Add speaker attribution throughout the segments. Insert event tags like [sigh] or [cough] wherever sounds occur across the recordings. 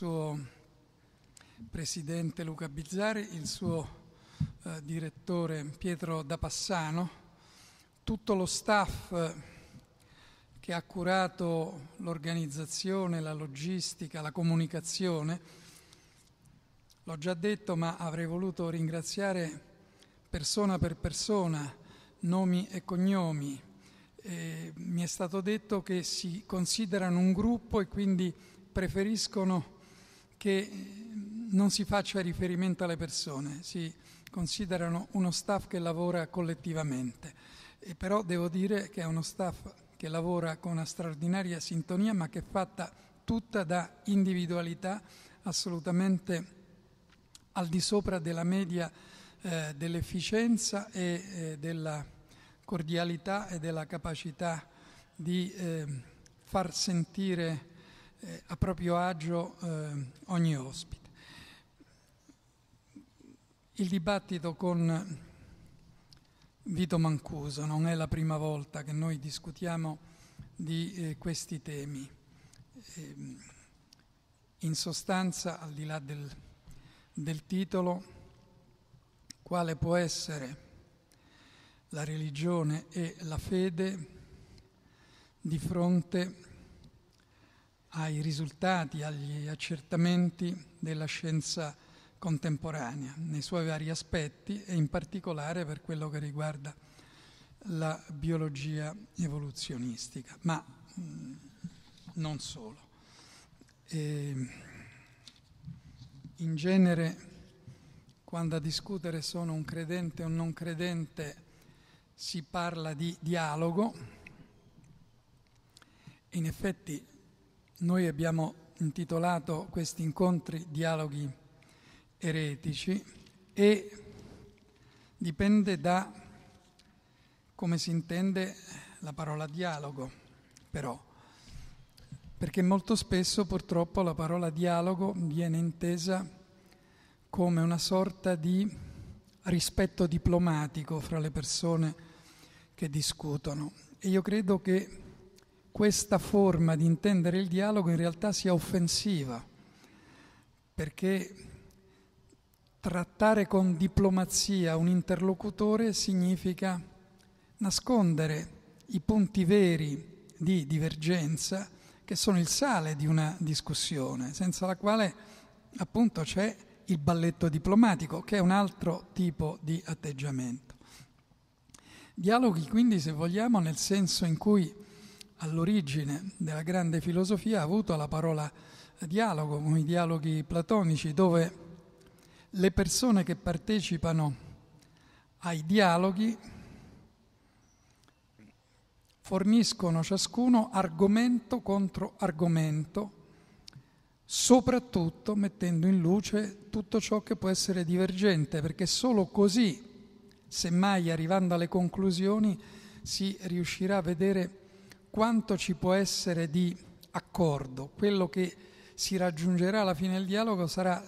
Speaker 1: suo presidente Luca Bizzari, il suo eh, direttore Pietro Da Passano, tutto lo staff eh, che ha curato l'organizzazione, la logistica, la comunicazione. L'ho già detto, ma avrei voluto ringraziare persona per persona, nomi e cognomi. Eh, mi è stato detto che si considerano un gruppo e quindi preferiscono che eh, non si faccia riferimento alle persone, si considerano uno staff che lavora collettivamente, e però devo dire che è uno staff che lavora con una straordinaria sintonia ma che è fatta tutta da individualità assolutamente al di sopra della media eh, dell'efficienza e eh, della cordialità e della capacità di eh, far sentire eh, a proprio agio eh, ogni ospite. Il dibattito con Vito Mancuso non è la prima volta che noi discutiamo di eh, questi temi. E, ehm, in sostanza, al di là del, del titolo, quale può essere la religione e la fede di fronte a ai risultati, agli accertamenti della scienza contemporanea nei suoi vari aspetti e in particolare per quello che riguarda la biologia evoluzionistica, ma mh, mm, non solo. E, in genere quando a discutere sono un credente o un non credente si parla di dialogo, in effetti noi abbiamo intitolato questi incontri Dialoghi eretici e dipende da come si intende la parola dialogo, però, perché molto spesso purtroppo la parola dialogo viene intesa come una sorta di rispetto diplomatico fra le persone che discutono. E io credo che questa forma di intendere il dialogo in realtà sia offensiva, perché trattare con diplomazia un interlocutore significa nascondere i punti veri di divergenza che sono il sale di una discussione, senza la quale appunto c'è il balletto diplomatico, che è un altro tipo di atteggiamento. Dialoghi quindi, se vogliamo, nel senso in cui all'origine della grande filosofia ha avuto la parola dialogo, come i dialoghi platonici, dove le persone che partecipano ai dialoghi forniscono ciascuno argomento contro argomento, soprattutto mettendo in luce tutto ciò che può essere divergente, perché solo così, semmai arrivando alle conclusioni, si riuscirà a vedere quanto ci può essere di accordo. Quello che si raggiungerà alla fine del dialogo sarà eh,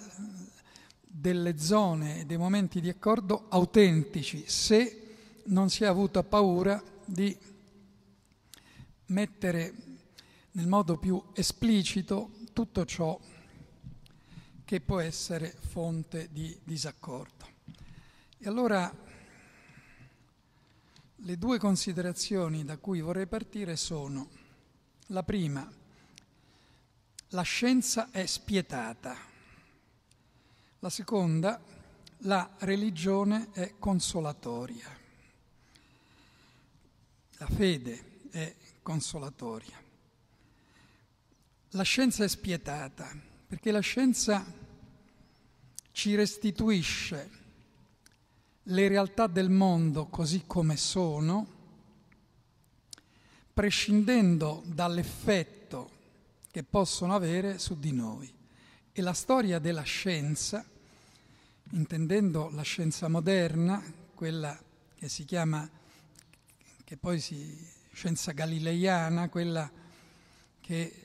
Speaker 1: delle zone, dei momenti di accordo autentici, se non si è avuta paura di mettere nel modo più esplicito tutto ciò che può essere fonte di disaccordo. E allora le due considerazioni da cui vorrei partire sono la prima, la scienza è spietata, la seconda, la religione è consolatoria, la fede è consolatoria. La scienza è spietata perché la scienza ci restituisce le realtà del mondo così come sono, prescindendo dall'effetto che possono avere su di noi. E la storia della scienza, intendendo la scienza moderna, quella che si chiama, che poi si, scienza galileiana, quella che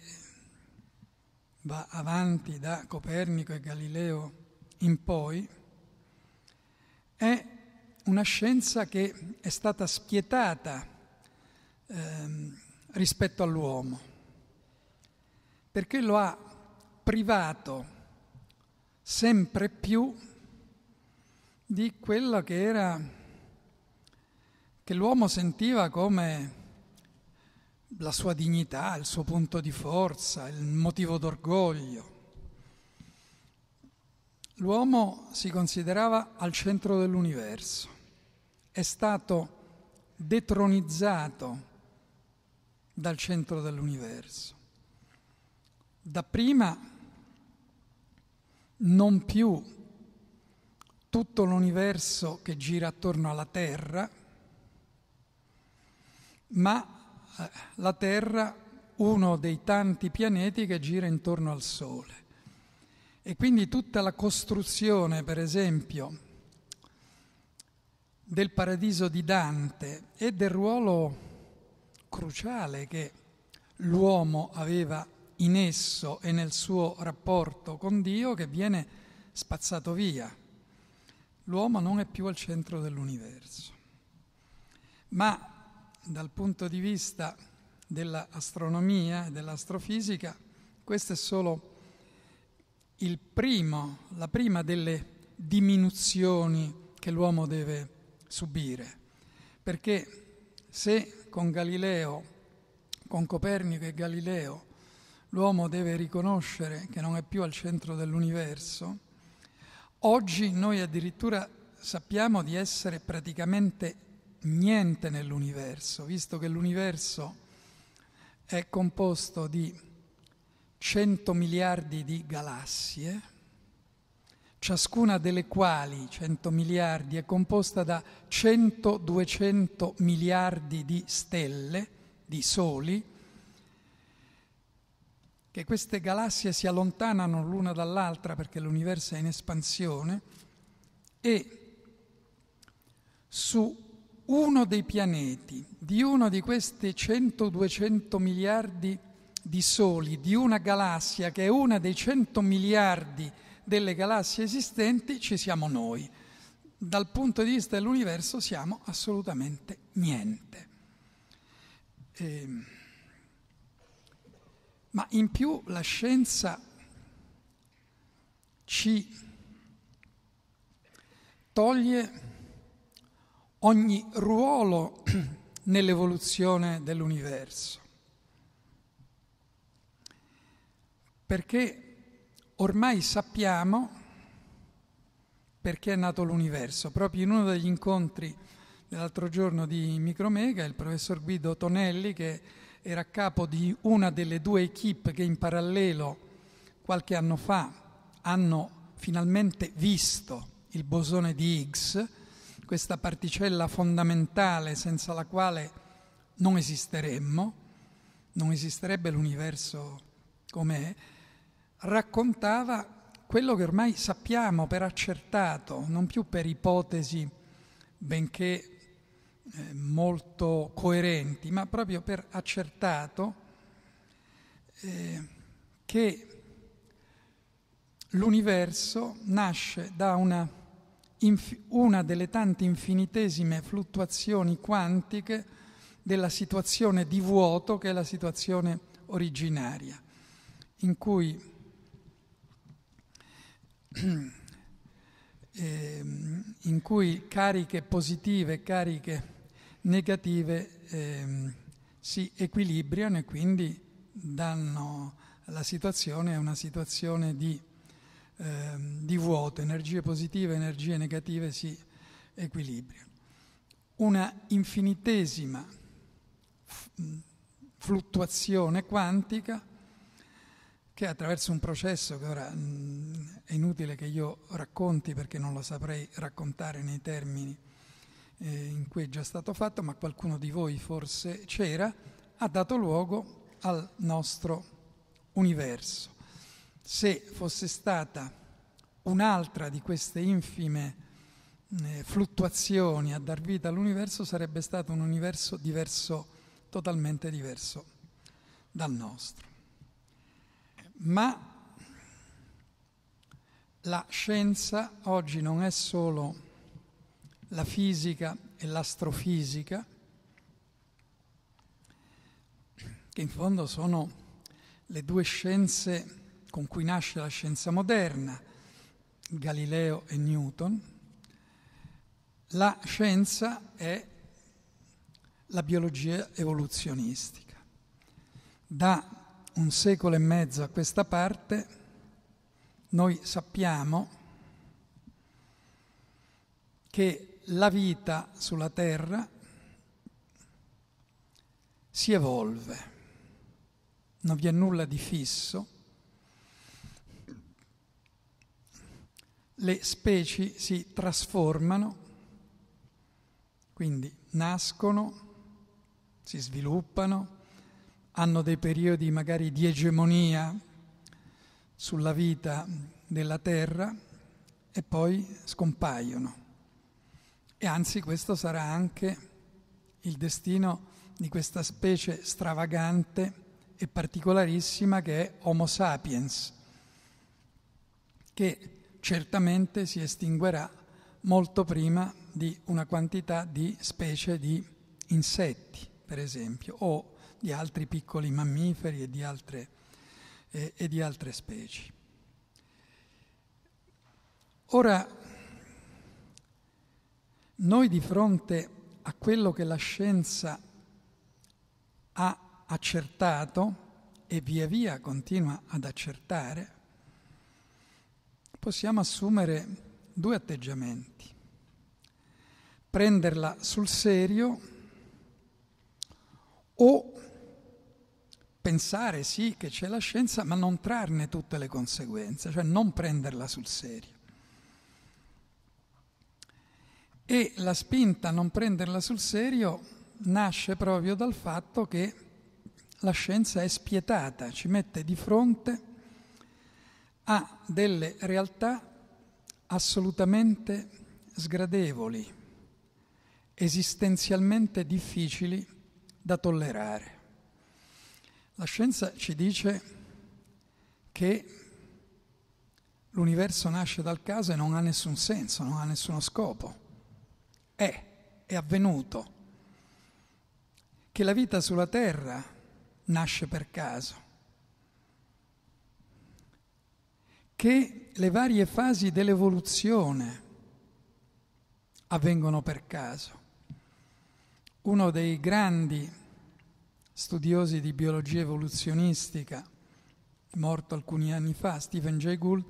Speaker 1: va avanti da Copernico e Galileo in poi, è una scienza che è stata spietata ehm, rispetto all'uomo, perché lo ha privato sempre più di quello che era che l'uomo sentiva come la sua dignità, il suo punto di forza, il motivo d'orgoglio. L'uomo si considerava al centro dell'universo, è stato detronizzato dal centro dell'universo. Dapprima non più tutto l'universo che gira attorno alla Terra, ma eh, la Terra uno dei tanti pianeti che gira intorno al Sole. E quindi tutta la costruzione, per esempio, del paradiso di Dante e del ruolo cruciale che l'uomo aveva in esso e nel suo rapporto con Dio che viene spazzato via. L'uomo non è più al centro dell'universo. Ma dal punto di vista dell'astronomia e dell'astrofisica, questo è solo primo, la prima delle diminuzioni che l'uomo deve subire, perché se con Galileo, con Copernico e Galileo, l'uomo deve riconoscere che non è più al centro dell'universo, oggi noi addirittura sappiamo di essere praticamente niente nell'universo, visto che l'universo è composto di 100 miliardi di galassie, ciascuna delle quali 100 miliardi è composta da 100-200 miliardi di stelle, di soli, che queste galassie si allontanano l'una dall'altra perché l'universo è in espansione e su uno dei pianeti di uno di questi 100-200 miliardi di di soli di una galassia che è una dei 100 miliardi delle galassie esistenti, ci siamo noi. Dal punto di vista dell'universo siamo assolutamente niente. E... Ehm, ma in più la scienza ci toglie ogni ruolo [clears throat] nell'evoluzione dell'universo. perché ormai sappiamo perché è nato l'universo. Proprio in uno degli incontri dell'altro giorno di Micromega, il professor Guido Tonelli, che era capo di una delle due equip che in parallelo qualche anno fa hanno finalmente visto il bosone di Higgs, questa particella fondamentale senza la quale non esisteremmo, non esisterebbe l'universo come è raccontava quello che ormai sappiamo per accertato, non più per ipotesi, benché eh, molto coerenti, ma proprio per accertato eh, che l'universo nasce da una, una delle tante infinitesime fluttuazioni quantiche della situazione di vuoto che è la situazione originaria, in cui [clears throat] ehm, in cui cariche positive e cariche negative ehm, si equilibrano e quindi danno la situazione a una situazione di, ehm, di vuoto, energie positive e energie negative si equilibrano. Una infinitesima fluttuazione quantica che attraverso un processo che ora mh, mm, è inutile che io racconti perché non lo saprei raccontare nei termini eh, in cui è già stato fatto, ma qualcuno di voi forse c'era, ha dato luogo al nostro universo. Se fosse stata un'altra di queste infime eh, fluttuazioni a dar vita all'universo, sarebbe stato un universo diverso, totalmente diverso dal nostro. Ma la scienza oggi non è solo la fisica e l'astrofisica, che in fondo sono le due scienze con cui nasce la scienza moderna, Galileo e Newton, la scienza è la biologia evoluzionistica. Da un secolo e mezzo a questa parte, noi sappiamo che la vita sulla Terra si evolve, non vi è nulla di fisso, le specie si trasformano, quindi nascono, si sviluppano, hanno dei periodi magari di egemonia sulla vita della terra e poi scompaiono. E anzi questo sarà anche il destino di questa specie stravagante e particolarissima che è Homo sapiens, che certamente si estinguerà molto prima di una quantità di specie di insetti, per esempio, o di altri piccoli mammiferi e di altre, e, e di altre specie. Ora, noi di fronte a quello che la scienza ha accertato e via via continua ad accertare, possiamo assumere due atteggiamenti. Prenderla sul serio o pensare sì che c'è la scienza, ma non trarne tutte le conseguenze, cioè non prenderla sul serio. E la spinta a non prenderla sul serio nasce proprio dal fatto che la scienza è spietata, ci mette di fronte a delle realtà assolutamente sgradevoli, esistenzialmente difficili da tollerare. La scienza ci dice che l'universo nasce dal caso e non ha nessun senso, non ha nessuno scopo. È, è avvenuto. Che la vita sulla Terra nasce per caso. Che le varie fasi dell'evoluzione avvengono per caso. Uno dei grandi studiosi di biologia evoluzionistica, morto alcuni anni fa, Stephen Jay Gould,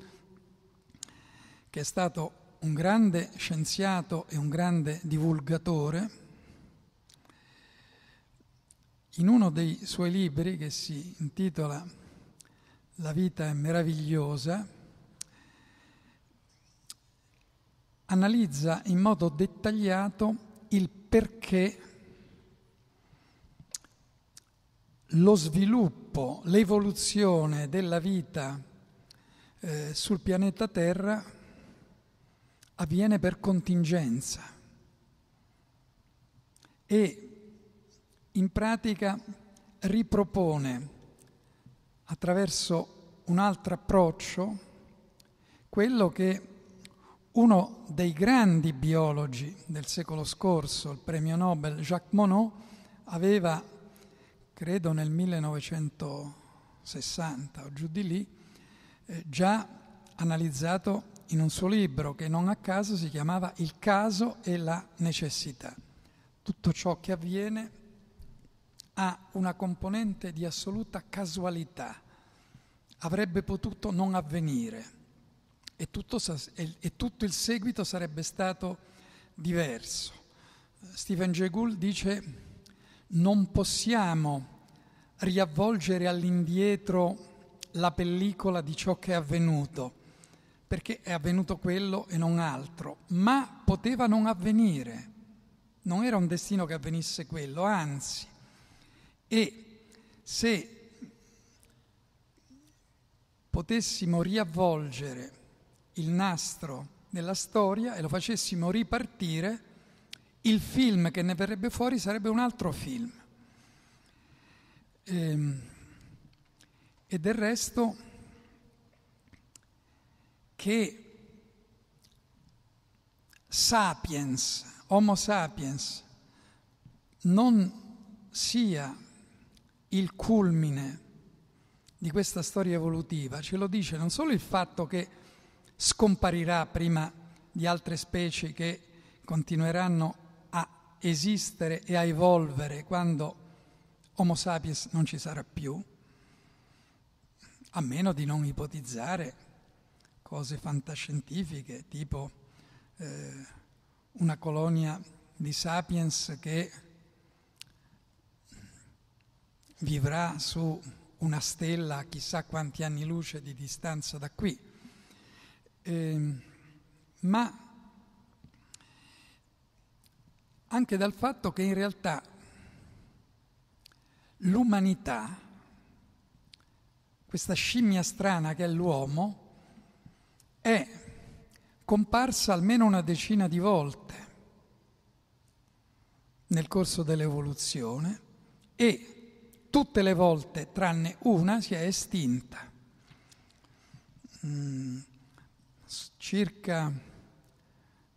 Speaker 1: che è stato un grande scienziato e un grande divulgatore, in uno dei suoi libri che si intitola La vita è meravigliosa, analizza in modo dettagliato il perché lo sviluppo, l'evoluzione della vita eh, sul pianeta Terra avviene per contingenza e in pratica ripropone attraverso un altro approccio quello che uno dei grandi biologi del secolo scorso, il premio Nobel Jacques Monod, aveva credo nel 1960 o giù di lì, eh, già analizzato in un suo libro che non a caso si chiamava Il caso e la necessità. Tutto ciò che avviene ha una componente di assoluta casualità, avrebbe potuto non avvenire e tutto, e tutto il seguito sarebbe stato diverso. Stephen Jay Gould dice non possiamo riavvolgere all'indietro la pellicola di ciò che è avvenuto, perché è avvenuto quello e non altro, ma poteva non avvenire. Non era un destino che avvenisse quello, anzi. E se potessimo riavvolgere il nastro della storia e lo facessimo ripartire, il film che ne verrebbe fuori sarebbe un altro film. E, ehm, e del resto che sapiens, Homo sapiens, non sia il culmine di questa storia evolutiva, ce lo dice non solo il fatto che scomparirà prima di altre specie che continueranno esistere e a evolvere quando Homo sapiens non ci sarà più, a meno di non ipotizzare cose fantascientifiche, tipo eh, una colonia di sapiens che vivrà su una stella chissà quanti anni luce di distanza da qui. Eh, ma anche dal fatto che in realtà l'umanità, questa scimmia strana che è l'uomo, è comparsa almeno una decina di volte nel corso dell'evoluzione e tutte le volte, tranne una, si è estinta. Mm, circa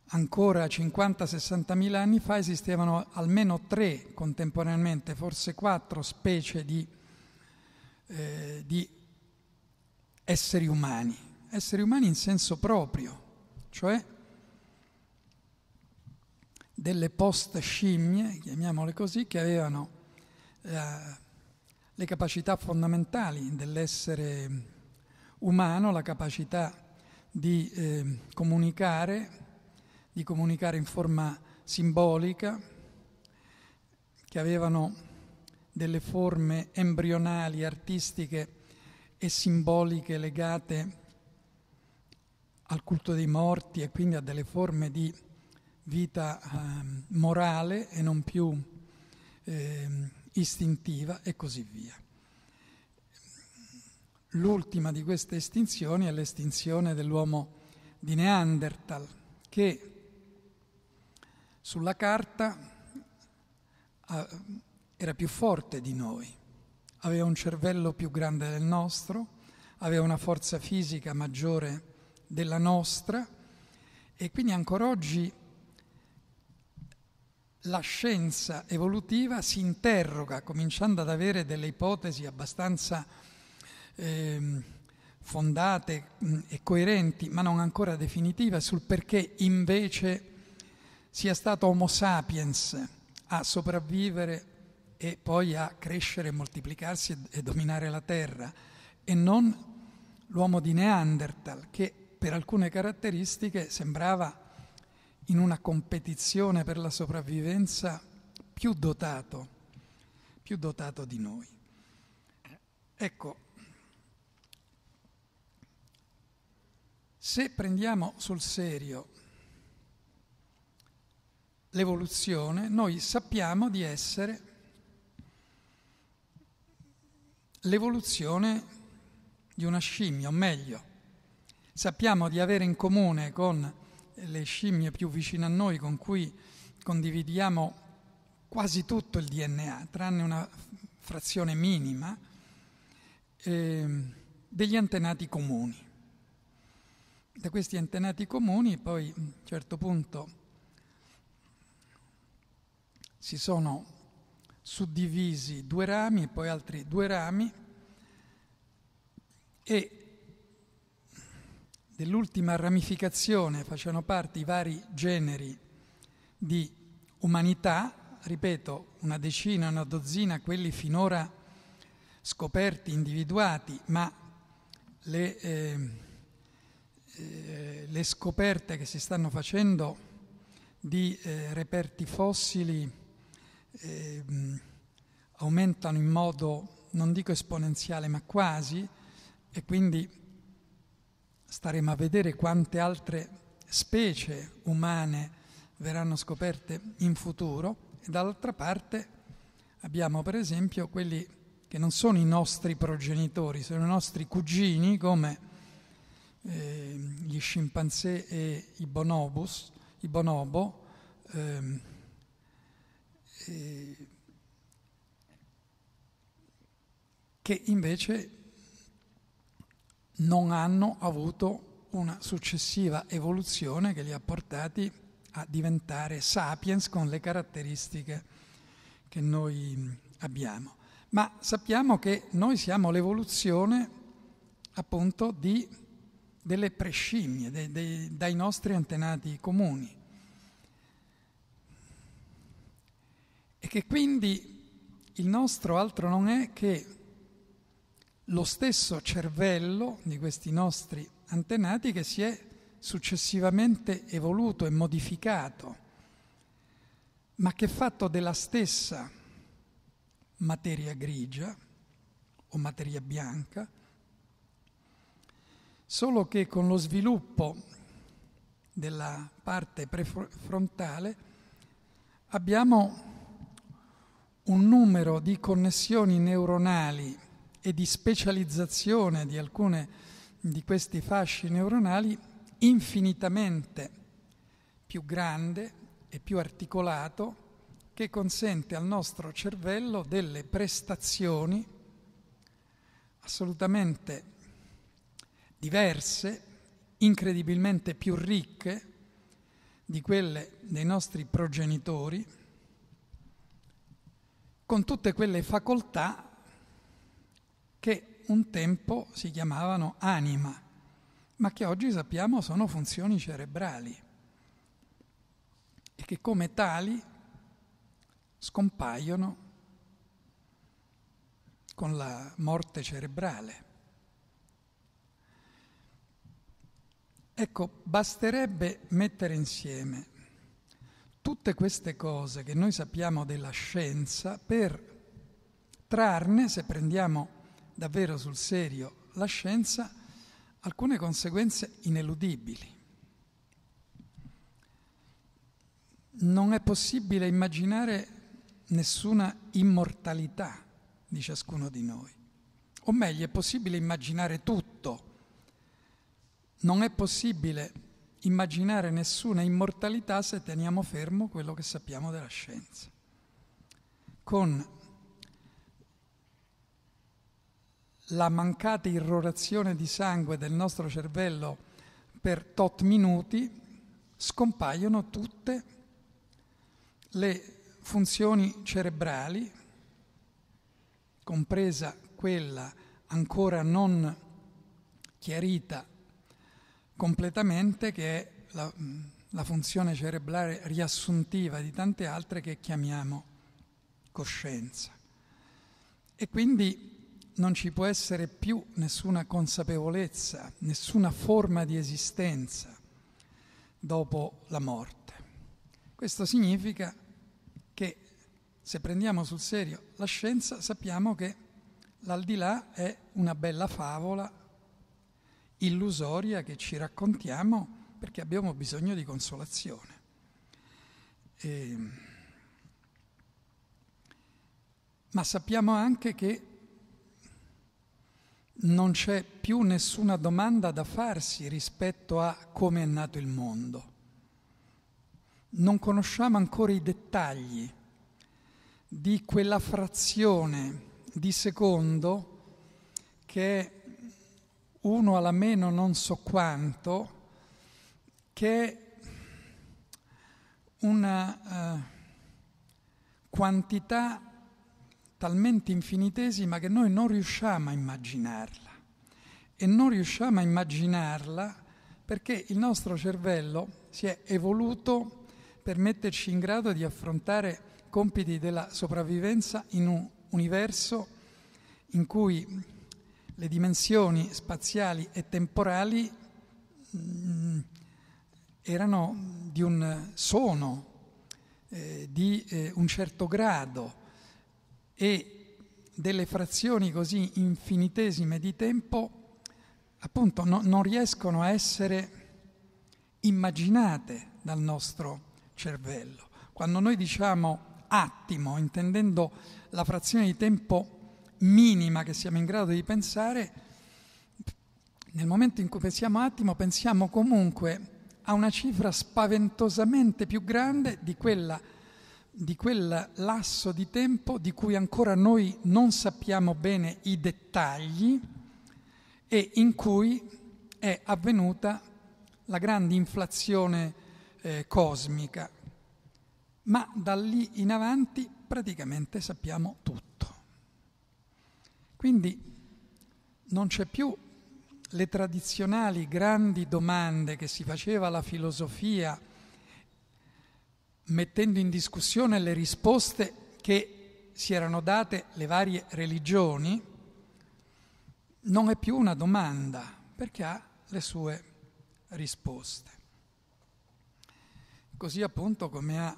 Speaker 1: ancora 50-60 mila anni fa esistevano almeno tre contemporaneamente, forse quattro specie di, eh, di esseri umani, esseri umani in senso proprio, cioè delle post-scimmie, chiamiamole così, che avevano eh, le capacità fondamentali dell'essere umano, la capacità di eh, comunicare, di comunicare in forma simbolica, che avevano delle forme embrionali, artistiche e simboliche legate al culto dei morti e quindi a delle forme di vita eh, morale e non più eh, istintiva e così via. L'ultima di queste estinzioni è l'estinzione dell'uomo di Neanderthal, che sulla carta ah, era più forte di noi, aveva un cervello più grande del nostro, aveva una forza fisica maggiore della nostra e quindi ancora oggi la scienza evolutiva si interroga, cominciando ad avere delle ipotesi abbastanza eh, fondate mm, e coerenti, ma non ancora definitive, sul perché invece sia stato Homo sapiens a sopravvivere e poi a crescere, moltiplicarsi e, dominare la Terra, e non l'uomo di Neanderthal, che per alcune caratteristiche sembrava in una competizione per la sopravvivenza più dotato, più dotato di noi. Ecco, se prendiamo sul serio l'evoluzione, noi sappiamo di essere l'evoluzione di una scimmia, o meglio, sappiamo di avere in comune con le scimmie più vicine a noi, con cui condividiamo quasi tutto il DNA, tranne una frazione minima, eh, degli antenati comuni. Da questi antenati comuni poi a un certo punto si sono suddivisi due rami e poi altri due rami e dell'ultima ramificazione facevano parte i vari generi di umanità, ripeto, una decina, una dozzina, quelli finora scoperti, individuati, ma le, eh, eh, le scoperte che si stanno facendo di eh, reperti fossili eh, aumentano in modo, non dico esponenziale, ma quasi, e quindi staremo a vedere quante altre specie umane verranno scoperte in futuro, e dall'altra parte abbiamo per esempio quelli che non sono i nostri progenitori, sono i nostri cugini come eh, gli scimpanzé e i bonobus, i bonobo, ehm, eh, che invece non hanno avuto una successiva evoluzione che li ha portati a diventare sapiens con le caratteristiche che noi abbiamo. Ma sappiamo che noi siamo l'evoluzione appunto di, delle prescimmie, de, de, dai nostri antenati comuni. e che quindi il nostro altro non è che lo stesso cervello di questi nostri antenati che si è successivamente evoluto e modificato, ma che è fatto della stessa materia grigia o materia bianca, solo che con lo sviluppo della parte prefrontale abbiamo un numero di connessioni neuronali e di specializzazione di alcune di questi fasci neuronali infinitamente più grande e più articolato che consente al nostro cervello delle prestazioni assolutamente diverse, incredibilmente più ricche di quelle dei nostri progenitori con tutte quelle facoltà che un tempo si chiamavano anima, ma che oggi sappiamo sono funzioni cerebrali e che come tali scompaiono con la morte cerebrale. Ecco, basterebbe mettere insieme tutte queste cose che noi sappiamo della scienza per trarne, se prendiamo davvero sul serio la scienza, alcune conseguenze ineludibili. Non è possibile immaginare nessuna immortalità di ciascuno di noi. O meglio, è possibile immaginare tutto. Non è possibile immaginare nessuna immortalità se teniamo fermo quello che sappiamo della scienza. Con la mancata irrorazione di sangue del nostro cervello per tot minuti scompaiono tutte le funzioni cerebrali, compresa quella ancora non chiarita completamente che è la, mm, la funzione cerebrale riassuntiva di tante altre che chiamiamo coscienza. E quindi non ci può essere più nessuna consapevolezza, nessuna forma di esistenza dopo la morte. Questo significa che se prendiamo sul serio la scienza sappiamo che l'aldilà è una bella favola illusoria che ci raccontiamo perché abbiamo bisogno di consolazione. E... Ehm, ma sappiamo anche che non c'è più nessuna domanda da farsi rispetto a come è nato il mondo. Non conosciamo ancora i dettagli di quella frazione di secondo che è uno alla meno non so quanto, che è una eh, quantità talmente infinitesima che noi non riusciamo a immaginarla. E non riusciamo a immaginarla perché il nostro cervello si è evoluto per metterci in grado di affrontare compiti della sopravvivenza in un universo in cui le dimensioni spaziali e temporali mh, mm, erano di un sono, eh, di eh, un certo grado e delle frazioni così infinitesime di tempo appunto no, non riescono a essere immaginate dal nostro cervello. Quando noi diciamo attimo, intendendo la frazione di tempo minima che siamo in grado di pensare, nel momento in cui pensiamo attimo, pensiamo comunque a una cifra spaventosamente più grande di, quella, di quel lasso di tempo di cui ancora noi non sappiamo bene i dettagli e in cui è avvenuta la grande inflazione eh, cosmica. Ma da lì in avanti praticamente sappiamo tutto. Quindi non c'è più le tradizionali grandi domande che si faceva alla filosofia mettendo in discussione le risposte che si erano date le varie religioni, non è più una domanda perché ha le sue risposte. Così appunto come ha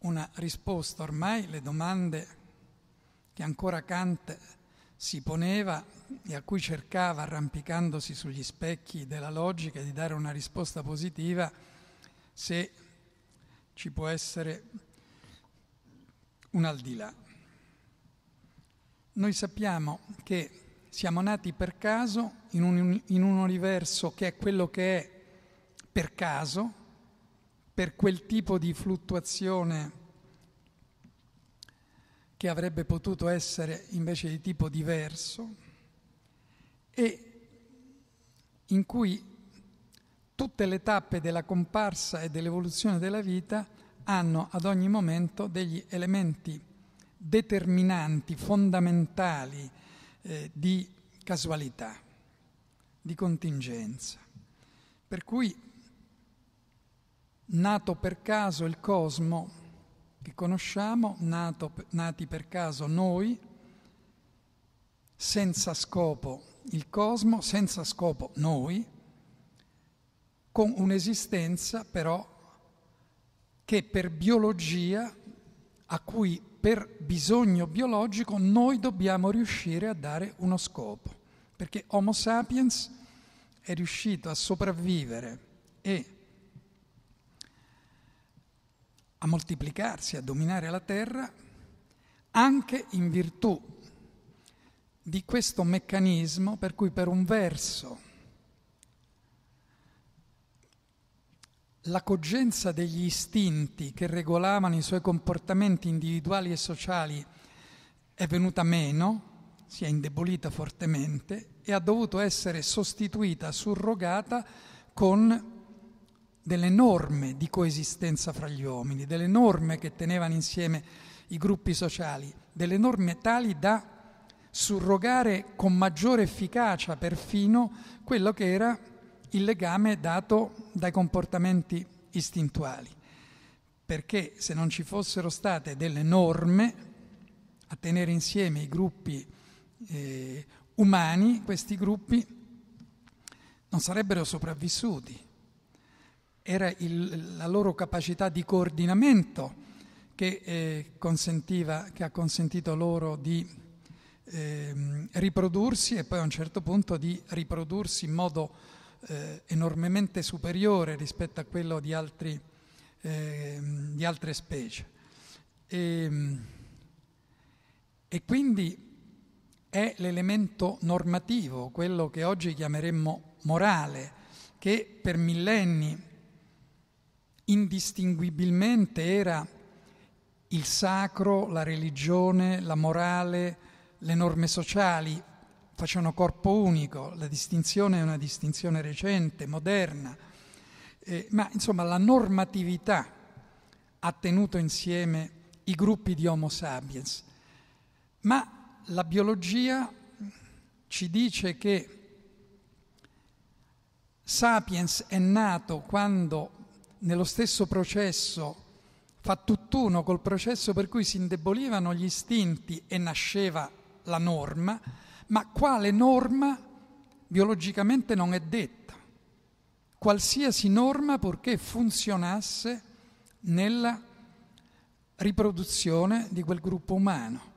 Speaker 1: una risposta ormai le domande che ancora Kant si poneva e a cui cercava, arrampicandosi sugli specchi della logica, di dare una risposta positiva se ci può essere un al di là. Noi sappiamo che siamo nati per caso in un, in un universo che è quello che è per caso, per quel tipo di fluttuazione che avrebbe potuto essere invece di tipo diverso e in cui tutte le tappe della comparsa e dell'evoluzione della vita hanno ad ogni momento degli elementi determinanti, fondamentali eh, di casualità, di contingenza. Per cui, nato per caso il cosmo, che conosciamo, nato, nati per caso noi, senza scopo il cosmo, senza scopo noi, con un'esistenza però che per biologia, a cui per bisogno biologico noi dobbiamo riuscire a dare uno scopo, perché Homo sapiens è riuscito a sopravvivere e a moltiplicarsi, a dominare la terra, anche in virtù di questo meccanismo per cui per un verso la cogenza degli istinti che regolavano i suoi comportamenti individuali e sociali è venuta meno, si è indebolita fortemente e ha dovuto essere sostituita, surrogata con delle norme di coesistenza fra gli uomini, delle norme che tenevano insieme i gruppi sociali, delle norme tali da surrogare con maggiore efficacia perfino quello che era il legame dato dai comportamenti istintuali. Perché se non ci fossero state delle norme a tenere insieme i gruppi eh, umani, questi gruppi non sarebbero sopravvissuti era il, la loro capacità di coordinamento che, eh, che ha consentito loro di eh, riprodursi e poi a un certo punto di riprodursi in modo eh, enormemente superiore rispetto a quello di, altri, ehm, di altre specie. E, ehm, e quindi è l'elemento normativo, quello che oggi chiameremmo morale, che per millenni indistinguibilmente era il sacro, la religione, la morale, le norme sociali, facevano corpo unico, la distinzione è una distinzione recente, moderna, eh, ma insomma la normatività ha tenuto insieme i gruppi di Homo sapiens, ma la biologia ci dice che sapiens è nato quando nello stesso processo, fa tutt'uno col processo per cui si indebolivano gli istinti e nasceva la norma, ma quale norma biologicamente non è detta. Qualsiasi norma purché funzionasse nella riproduzione di quel gruppo umano.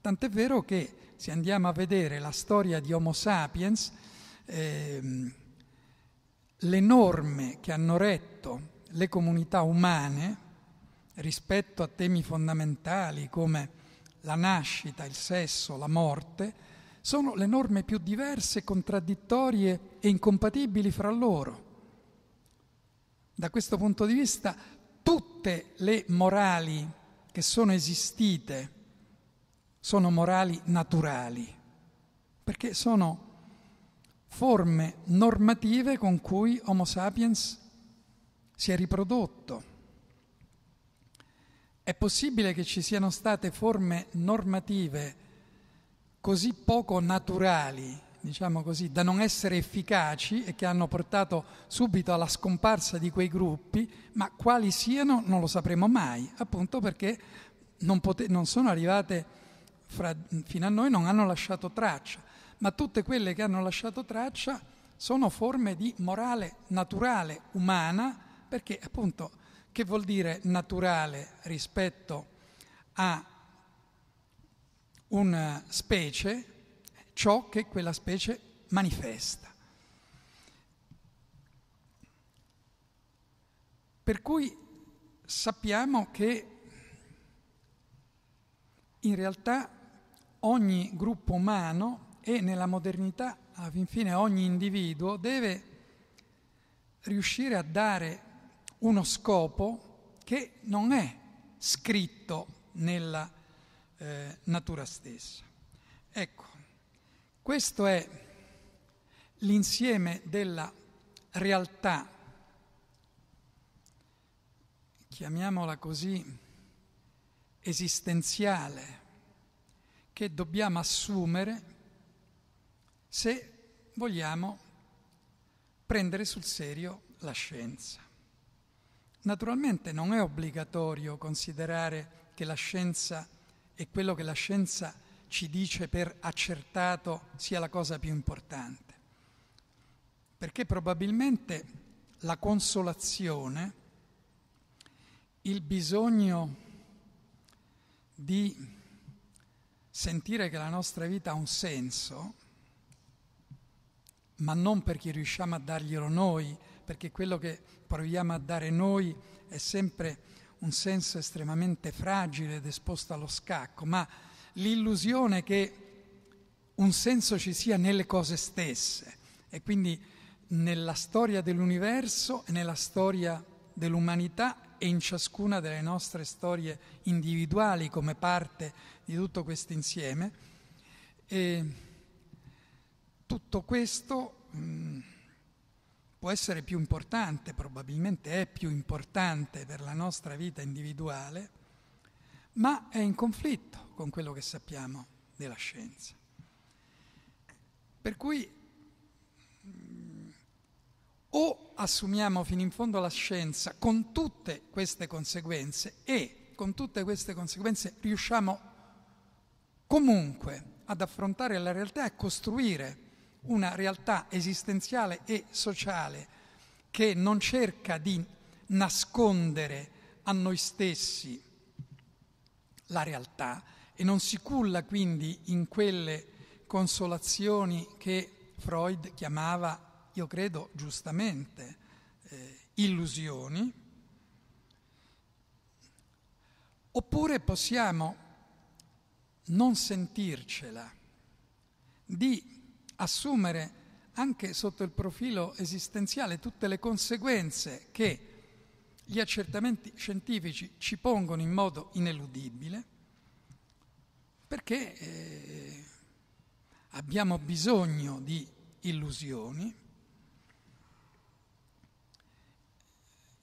Speaker 1: Tant'è vero che se andiamo a vedere la storia di Homo sapiens, ehm, le norme che hanno retto le comunità umane rispetto a temi fondamentali come la nascita, il sesso, la morte, sono le norme più diverse, contraddittorie e incompatibili fra loro. Da questo punto di vista, tutte le morali che sono esistite sono morali naturali, perché sono forme normative con cui Homo sapiens si è riprodotto. È possibile che ci siano state forme normative così poco naturali, diciamo così, da non essere efficaci e che hanno portato subito alla scomparsa di quei gruppi, ma quali siano non lo sapremo mai, appunto perché non, pote- non sono arrivate fra- fino a noi, non hanno lasciato traccia, ma tutte quelle che hanno lasciato traccia sono forme di morale naturale, umana, perché appunto che vuol dire naturale rispetto a una eh, specie, ciò che quella specie manifesta. Per cui sappiamo che in realtà ogni gruppo umano e nella modernità, alla fin fine, ogni individuo deve riuscire a dare uno scopo che non è scritto nella eh, natura stessa. Ecco, questo è l'insieme della realtà, chiamiamola così, esistenziale, che dobbiamo assumere se vogliamo prendere sul serio la scienza. Naturalmente non è obbligatorio considerare che la scienza e quello che la scienza ci dice per accertato sia la cosa più importante, perché probabilmente la consolazione, il bisogno di sentire che la nostra vita ha un senso, ma non perché riusciamo a darglielo noi, perché quello che proviamo a dare noi è sempre un senso estremamente fragile ed esposto allo scacco, ma l'illusione che un senso ci sia nelle cose stesse e quindi nella storia dell'universo e nella storia dell'umanità e in ciascuna delle nostre storie individuali come parte di tutto questo insieme. E tutto questo... Mh, mm, può essere più importante, probabilmente è più importante per la nostra vita individuale, ma è in conflitto con quello che sappiamo della scienza. Per cui mm, o assumiamo fino in fondo la scienza con tutte queste conseguenze e con tutte queste conseguenze riusciamo comunque ad affrontare la realtà e a costruire una realtà esistenziale e sociale che non cerca di nascondere a noi stessi la realtà e non si culla quindi in quelle consolazioni che Freud chiamava, io credo giustamente, eh, illusioni, oppure possiamo non sentircela di assumere anche sotto il profilo esistenziale tutte le conseguenze che gli accertamenti scientifici ci pongono in modo ineludibile, perché eh, abbiamo bisogno di illusioni.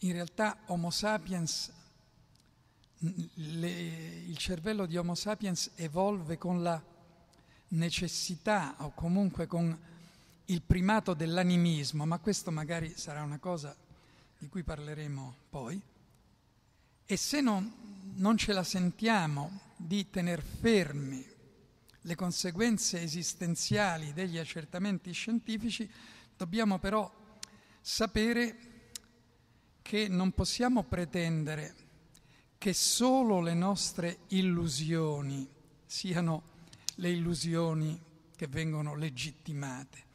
Speaker 1: In realtà Homo sapiens, le, il cervello di Homo sapiens evolve con la necessità o comunque con il primato dell'animismo, ma questo magari sarà una cosa di cui parleremo poi, e se non, non ce la sentiamo di tenere fermi le conseguenze esistenziali degli accertamenti scientifici, dobbiamo però sapere che non possiamo pretendere che solo le nostre illusioni siano le illusioni che vengono legittimate.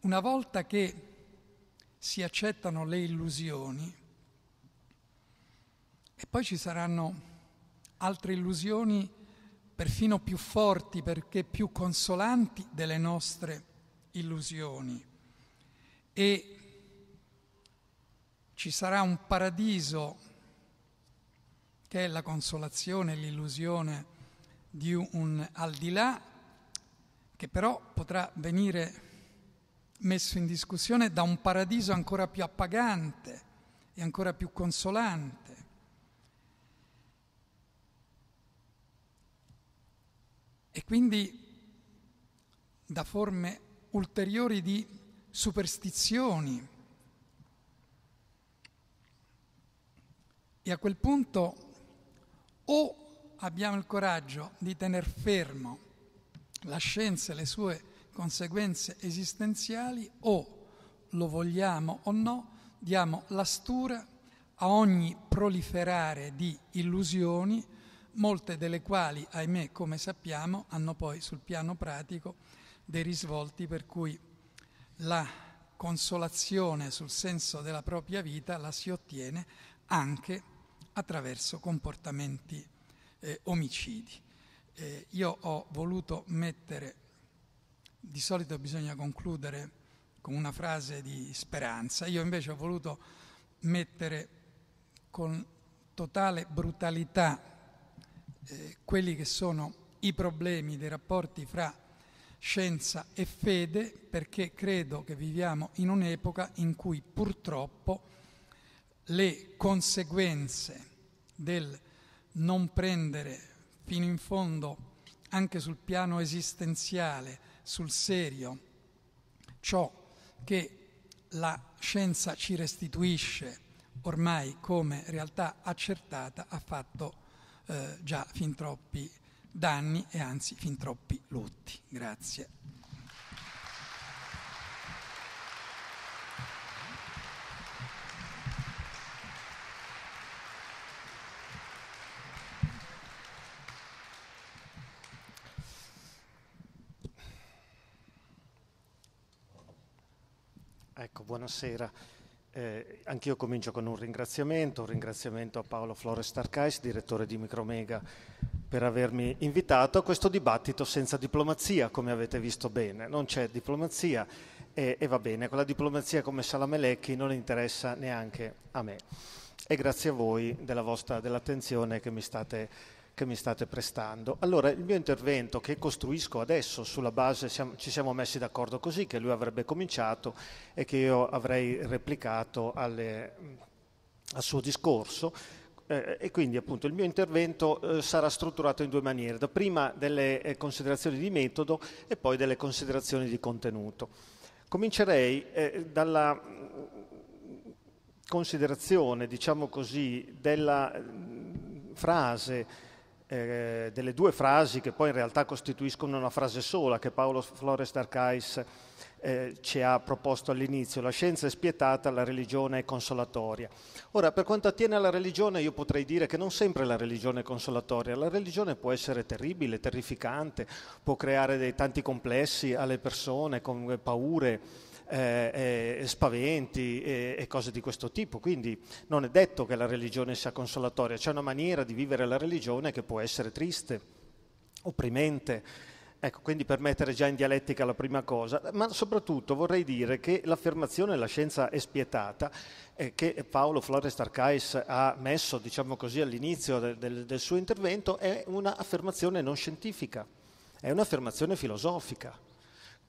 Speaker 1: Una volta che si accettano le illusioni, e poi ci saranno altre illusioni perfino più forti perché più consolanti delle nostre illusioni. E ci sarà un paradiso che è la consolazione, l'illusione di un al di là che però potrà venire messo in discussione da un paradiso ancora più appagante e ancora più consolante. E quindi da forme ulteriori di superstizioni. E a quel punto o abbiamo il coraggio di tenere fermo la scienza e le sue conseguenze esistenziali o, lo vogliamo o no, diamo la stura a ogni proliferare di illusioni, molte delle quali, ahimè, come sappiamo, hanno poi sul piano pratico dei risvolti per cui la consolazione sul senso della propria vita la si ottiene anche attraverso comportamenti eh, omicidi. Eh, io ho voluto mettere, di solito bisogna concludere con una frase di speranza, io invece ho voluto mettere con totale brutalità eh, quelli che sono i problemi dei rapporti fra scienza e fede perché credo che viviamo in un'epoca in cui purtroppo le conseguenze del non prendere fino in fondo, anche sul piano esistenziale, sul serio, ciò che la scienza ci restituisce ormai come realtà accertata ha fatto eh, già fin troppi danni e anzi fin troppi lutti. Grazie.
Speaker 2: Ecco, buonasera. Eh, anch'io comincio con un ringraziamento, un ringraziamento a Paolo Flores Tarcais, direttore di Micromega, per avermi invitato a questo dibattito senza diplomazia, come avete visto bene. Non c'è diplomazia e, e va bene, quella diplomazia come Salamelecchi non interessa neanche a me. E grazie a voi della vostra, dell'attenzione che mi state che mi state prestando. Allora, il mio intervento che costruisco adesso sulla base, siamo, ci siamo messi d'accordo così, che lui avrebbe cominciato e che io avrei replicato alle, al suo discorso, eh, e quindi appunto il mio intervento eh, sarà strutturato in due maniere, da prima delle eh, considerazioni di metodo e poi delle considerazioni di contenuto. Comincerei eh, dalla considerazione, diciamo così, della mm, frase eh, delle due frasi che poi in realtà costituiscono una frase sola che Paolo Flores d'Arcais eh, ci ha proposto all'inizio, la scienza è spietata, la religione è consolatoria. Ora, per quanto attiene alla religione, io potrei dire che non sempre la religione è consolatoria, la religione può essere terribile, terrificante, può creare dei tanti complessi alle persone con paure eh, eh, spaventi e, e, cose di questo tipo. Quindi non è detto che la religione sia consolatoria, c'è una maniera di vivere la religione che può essere triste, opprimente. Ecco, quindi per mettere già in dialettica la prima cosa, ma soprattutto vorrei dire che l'affermazione la scienza è spietata eh, che Paolo Flores Tarcais ha messo, diciamo così, all'inizio del, del, del suo intervento è un'affermazione non scientifica, è un'affermazione filosofica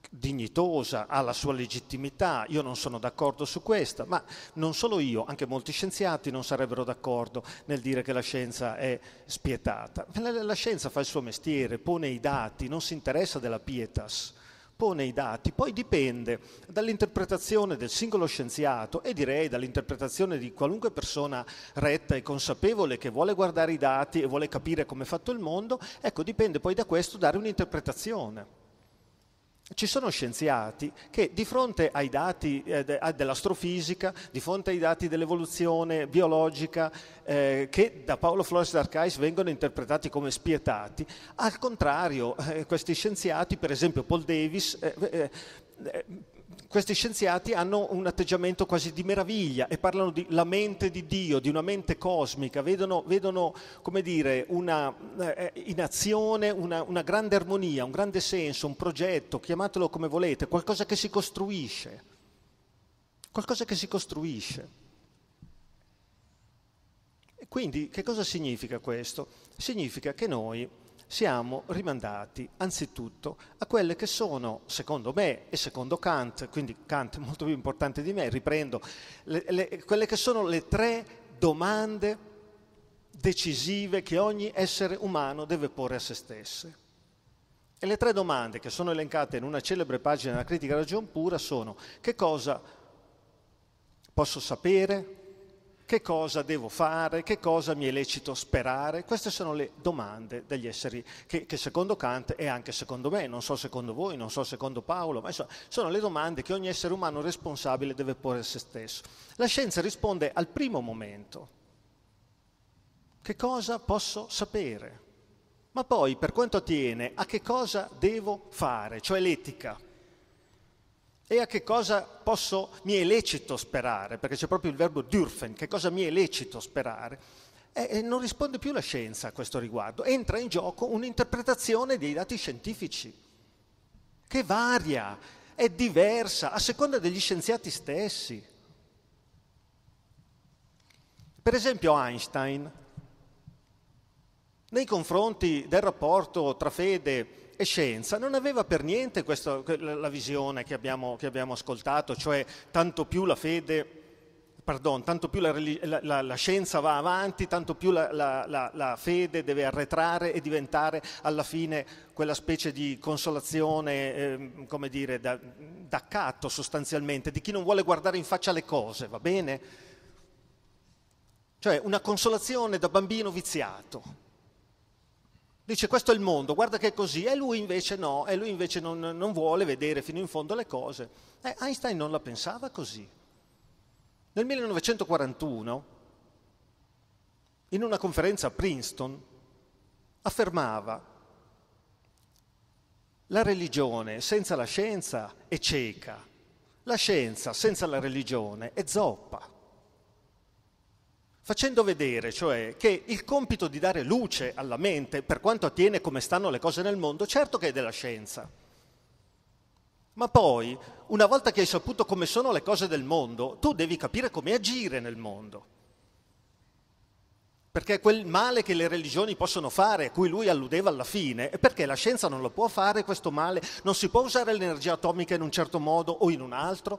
Speaker 2: dignitosa, ha la sua legittimità, io non sono d'accordo su questa, ma non solo io, anche molti scienziati non sarebbero d'accordo nel dire che la scienza è spietata. La, la scienza fa il suo mestiere, pone i dati, non si interessa della pietas, pone i dati, poi dipende dall'interpretazione del singolo scienziato e direi dall'interpretazione di qualunque persona retta e consapevole che vuole guardare i dati e vuole capire come è fatto il mondo, ecco dipende poi da questo dare un'interpretazione. Ci sono scienziati che di fronte ai dati eh, de, dell'astrofisica, di fronte ai dati dell'evoluzione biologica, eh, che da Paolo Flores d'Arcais vengono interpretati come spietati, al contrario eh, questi scienziati, per esempio Paul Davis, eh, eh, eh, questi scienziati hanno un atteggiamento quasi di meraviglia e parlano della mente di Dio, di una mente cosmica, vedono, vedono come dire, una, eh, in azione una, una grande armonia, un grande senso, un progetto, chiamatelo come volete, qualcosa che si costruisce, qualcosa che si costruisce. E quindi che cosa significa questo? Significa che noi siamo rimandati anzitutto a quelle che sono, secondo me e secondo Kant, quindi Kant è molto più importante di me, riprendo, le, le, quelle che sono le tre domande decisive che ogni essere umano deve porre a se stesse. E le tre domande che sono elencate in una celebre pagina della critica ragion pura sono che cosa posso sapere, che cosa devo fare, che cosa mi è lecito sperare. Queste sono le domande degli esseri che, che secondo Kant e anche secondo me, non so secondo voi, non so secondo Paolo, ma insomma, sono le domande che ogni essere umano responsabile deve porre a se stesso. La scienza risponde al primo momento. Che cosa posso sapere? Ma poi, per quanto attiene, a che cosa devo fare, cioè l'etica, e a che cosa posso, mi è lecito sperare? Perché c'è proprio il verbo dürfen, che cosa mi è lecito sperare? E non risponde più la scienza a questo riguardo, entra in gioco un'interpretazione dei dati scientifici, che varia, è diversa a seconda degli scienziati stessi. Per esempio Einstein, nei confronti del rapporto tra fede e scienza non aveva per niente questa, la visione che abbiamo, che abbiamo ascoltato, cioè tanto più la fede Pardon, tanto più la, la, la, scienza va avanti, tanto più la, fede deve arretrare e diventare alla fine quella specie di consolazione, eh, come dire, da, d'accatto sostanzialmente, di chi non vuole guardare in faccia le cose, va bene? Cioè una consolazione da bambino viziato dice questo è il mondo, guarda che è così, e lui invece no, e lui invece non, non vuole vedere fino in fondo le cose. E Einstein non la pensava così. Nel 1941, in una conferenza a Princeton, affermava la religione senza la scienza è cieca, la scienza senza la religione è zoppa facendo vedere, cioè, che il compito di dare luce alla mente, per quanto attiene come stanno le cose nel mondo, certo che è della scienza. Ma poi, una volta che hai saputo come sono le cose del mondo, tu devi capire come agire nel mondo. Perché quel male che le religioni possono fare, a cui lui alludeva alla fine, è perché la scienza non lo può fare questo male, non si può usare l'energia atomica in un certo modo o in un altro,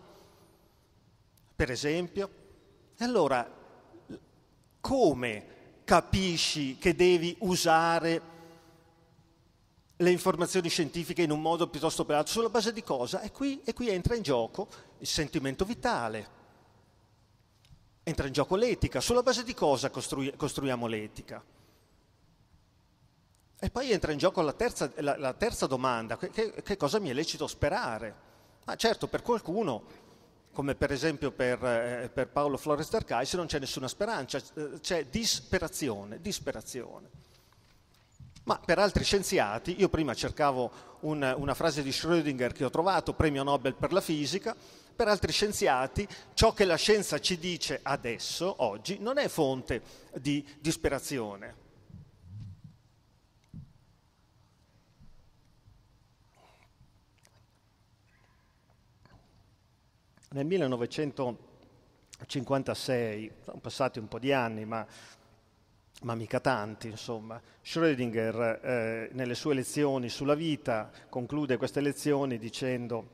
Speaker 2: per esempio. E allora come capisci che devi usare le informazioni scientifiche in un modo piuttosto che altro? Sulla base di cosa? E qui, e qui entra in gioco il sentimento vitale, entra in gioco l'etica. Sulla base di cosa costrui- costruiamo l'etica? E poi entra in gioco la terza, la, la terza domanda, che, che, cosa mi è lecito sperare? Ma ah, certo, per qualcuno come per esempio per, eh, per Paolo Flores d'Arcais, non c'è nessuna speranza, eh, c'è disperazione, disperazione. Ma per altri scienziati, io prima cercavo un, una frase di Schrödinger che ho trovato, premio Nobel per la fisica, per altri scienziati ciò che la scienza ci dice adesso, oggi, non è fonte di disperazione, Nel 1956, sono passati un po' di anni, ma, ma mica tanti, insomma, Schrödinger eh, nelle sue lezioni sulla vita conclude queste lezioni dicendo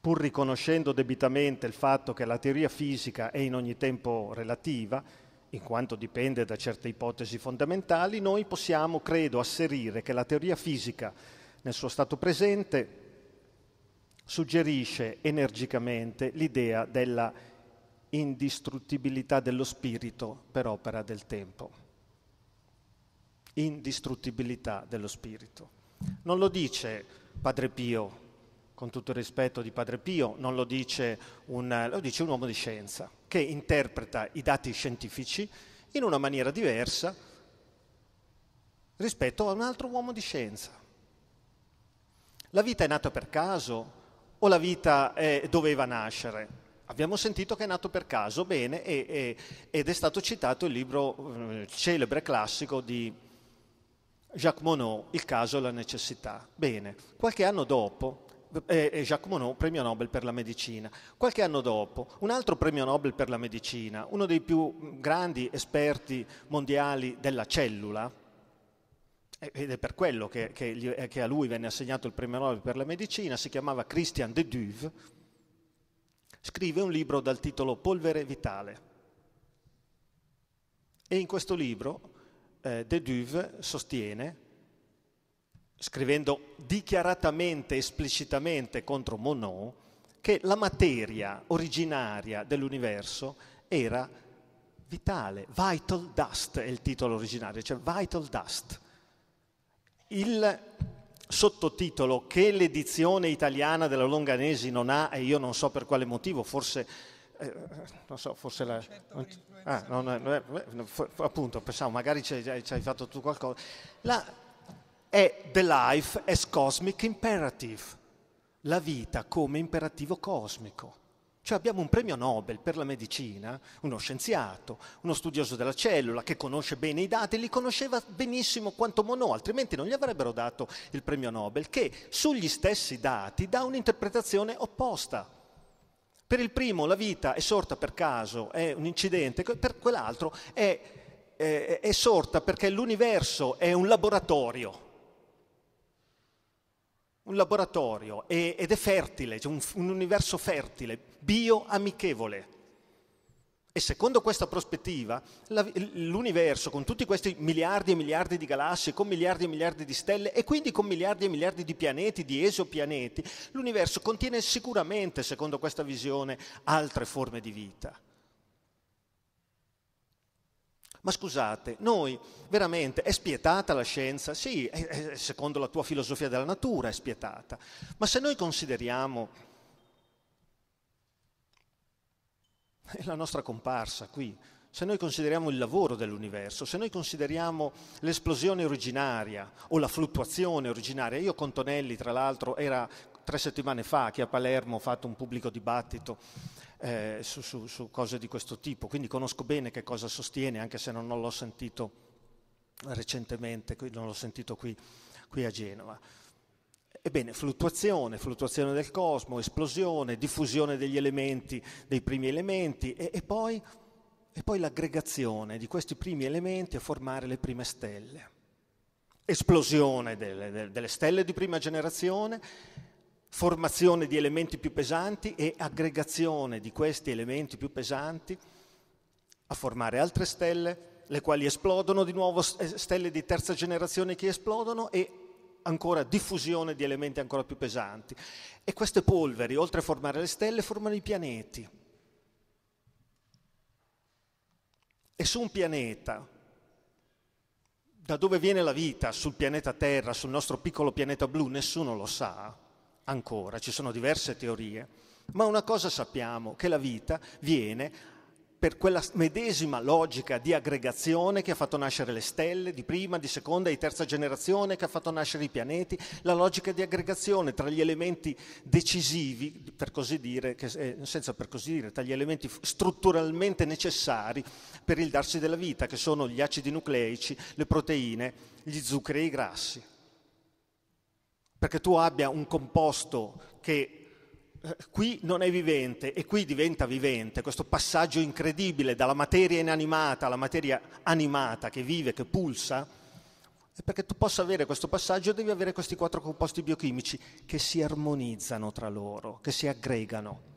Speaker 2: pur riconoscendo debitamente il fatto che la teoria fisica è in ogni tempo relativa, in quanto dipende da certe ipotesi fondamentali, noi possiamo, credo, asserire che la teoria fisica nel suo stato presente suggerisce energicamente l'idea della indistruttibilità dello spirito per opera del tempo. Indistruttibilità dello spirito. Non lo dice Padre Pio, con tutto il rispetto di Padre Pio, non lo dice un, lo dice un uomo di scienza che interpreta i dati scientifici in una maniera diversa rispetto a un altro uomo di scienza. La vita è nata per caso, o la vita eh, doveva nascere? Abbiamo sentito che è nato per caso, bene, e, e, ed è stato citato il libro eh, celebre classico di Jacques Monod, Il caso e la necessità. Bene, qualche anno dopo, eh, eh Jacques Monod, premio Nobel per la medicina, qualche anno dopo un altro premio Nobel per la medicina, uno dei più mm, grandi esperti mondiali della cellula, eh, ed è per quello che, che, eh, che, a lui venne assegnato il premio Nobel per la medicina, si chiamava Christian de Duve, scrive un libro dal titolo Polvere Vitale. E in questo libro eh, de Duve sostiene, scrivendo dichiaratamente, esplicitamente contro Monod, che la materia originaria dell'universo era vitale, vital dust è il titolo originario, cioè vital dust il sottotitolo che l'edizione italiana della Longanesi non ha, e io non so per quale motivo, forse... Eh, non so, forse la... Ah, non, non, eh, appunto, pensavo, magari ci hai fatto tu qualcosa. La, è The Life as Cosmic Imperative, la vita come imperativo cosmico. Cioè abbiamo un premio Nobel per la medicina, uno scienziato, uno studioso della cellula che conosce bene i dati, li conosceva benissimo quanto Monod, altrimenti non gli avrebbero dato il premio Nobel, che sugli stessi dati dà un'interpretazione opposta. Per il primo la vita è sorta per caso, è un incidente, per quell'altro è, è, è sorta perché l'universo è un laboratorio un laboratorio ed è fertile, c'è un, universo fertile bioamichevole. E secondo questa prospettiva, l'universo, con tutti questi miliardi e miliardi di galassie, con miliardi e miliardi di stelle e quindi con miliardi e miliardi di pianeti, di esopianeti, l'universo contiene sicuramente, secondo questa visione, altre forme di vita. Ma scusate, noi veramente è spietata la scienza? Sì, è, è, secondo la tua filosofia della natura è spietata. Ma se noi consideriamo è la nostra comparsa qui. Se noi consideriamo il lavoro dell'universo, se noi consideriamo l'esplosione originaria o la fluttuazione originaria, io con Tonelli tra l'altro era tre settimane fa che a Palermo ho fatto un pubblico dibattito eh, su, su, su, cose di questo tipo, quindi conosco bene che cosa sostiene anche se non, l'ho sentito recentemente, non l'ho sentito qui, qui a Genova. Ebbene, fluttuazione, fluttuazione del cosmo, esplosione, diffusione degli elementi, dei primi elementi e, e, poi, e, poi, l'aggregazione di questi primi elementi a formare le prime stelle. Esplosione delle, delle stelle di prima generazione, formazione di elementi più pesanti e aggregazione di questi elementi più pesanti a formare altre stelle, le quali esplodono di nuovo, eh, stelle di terza generazione che esplodono e ancora diffusione di elementi ancora più pesanti. E queste polveri, oltre a formare le stelle, formano i pianeti. E su un pianeta, da dove viene la vita sul pianeta Terra, sul nostro piccolo pianeta blu, nessuno lo sa ancora, ci sono diverse teorie, ma una cosa sappiamo, che la vita viene per quella medesima logica di aggregazione che ha fatto nascere le stelle di prima, di seconda e di terza generazione, che ha fatto nascere i pianeti, la logica di aggregazione tra gli elementi decisivi, per così dire, che, eh, senza per così dire, tra gli elementi strutturalmente necessari per il darsi della vita, che sono gli acidi nucleici, le proteine, gli zuccheri e i grassi. Perché tu abbia un composto che eh, qui non è vivente e qui diventa vivente, questo passaggio incredibile dalla materia inanimata alla materia animata che vive, che pulsa, e perché tu possa avere questo passaggio devi avere questi quattro composti biochimici che si armonizzano tra loro, che si aggregano.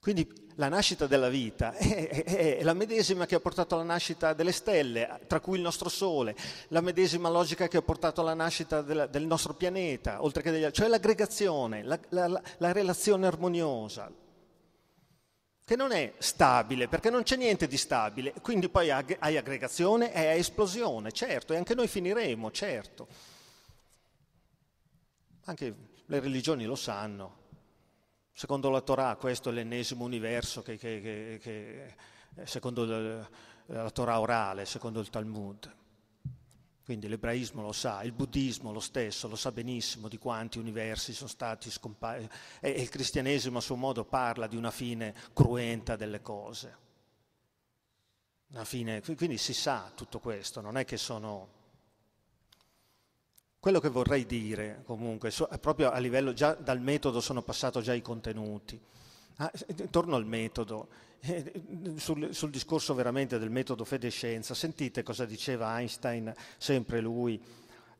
Speaker 2: Quindi la nascita della vita è, è, è, la medesima che ha portato alla nascita delle stelle, tra cui il nostro Sole, la medesima logica che ha portato alla nascita del, del nostro pianeta, oltre che degli altri, cioè l'aggregazione, la, la, la relazione armoniosa, che non è stabile, perché non c'è niente di stabile, quindi poi hai aggregazione e hai esplosione, certo, e anche noi finiremo, certo. Anche le religioni lo sanno, Secondo la Torah questo è l'ennesimo universo che, che, che, che eh, secondo la, eh, la Torah orale, secondo il Talmud. Quindi l'ebraismo lo sa, il buddismo lo stesso, lo sa benissimo di quanti universi sono stati scomparsi e il cristianesimo a suo modo parla di una fine cruenta delle cose. Fine, quindi si sa tutto questo, non è che sono quello che vorrei dire comunque, so, proprio a livello, già dal metodo sono passato già i contenuti, ah, torno al metodo, eh, sul, sul, discorso veramente del metodo fede-scienza, e sentite cosa diceva Einstein, sempre lui,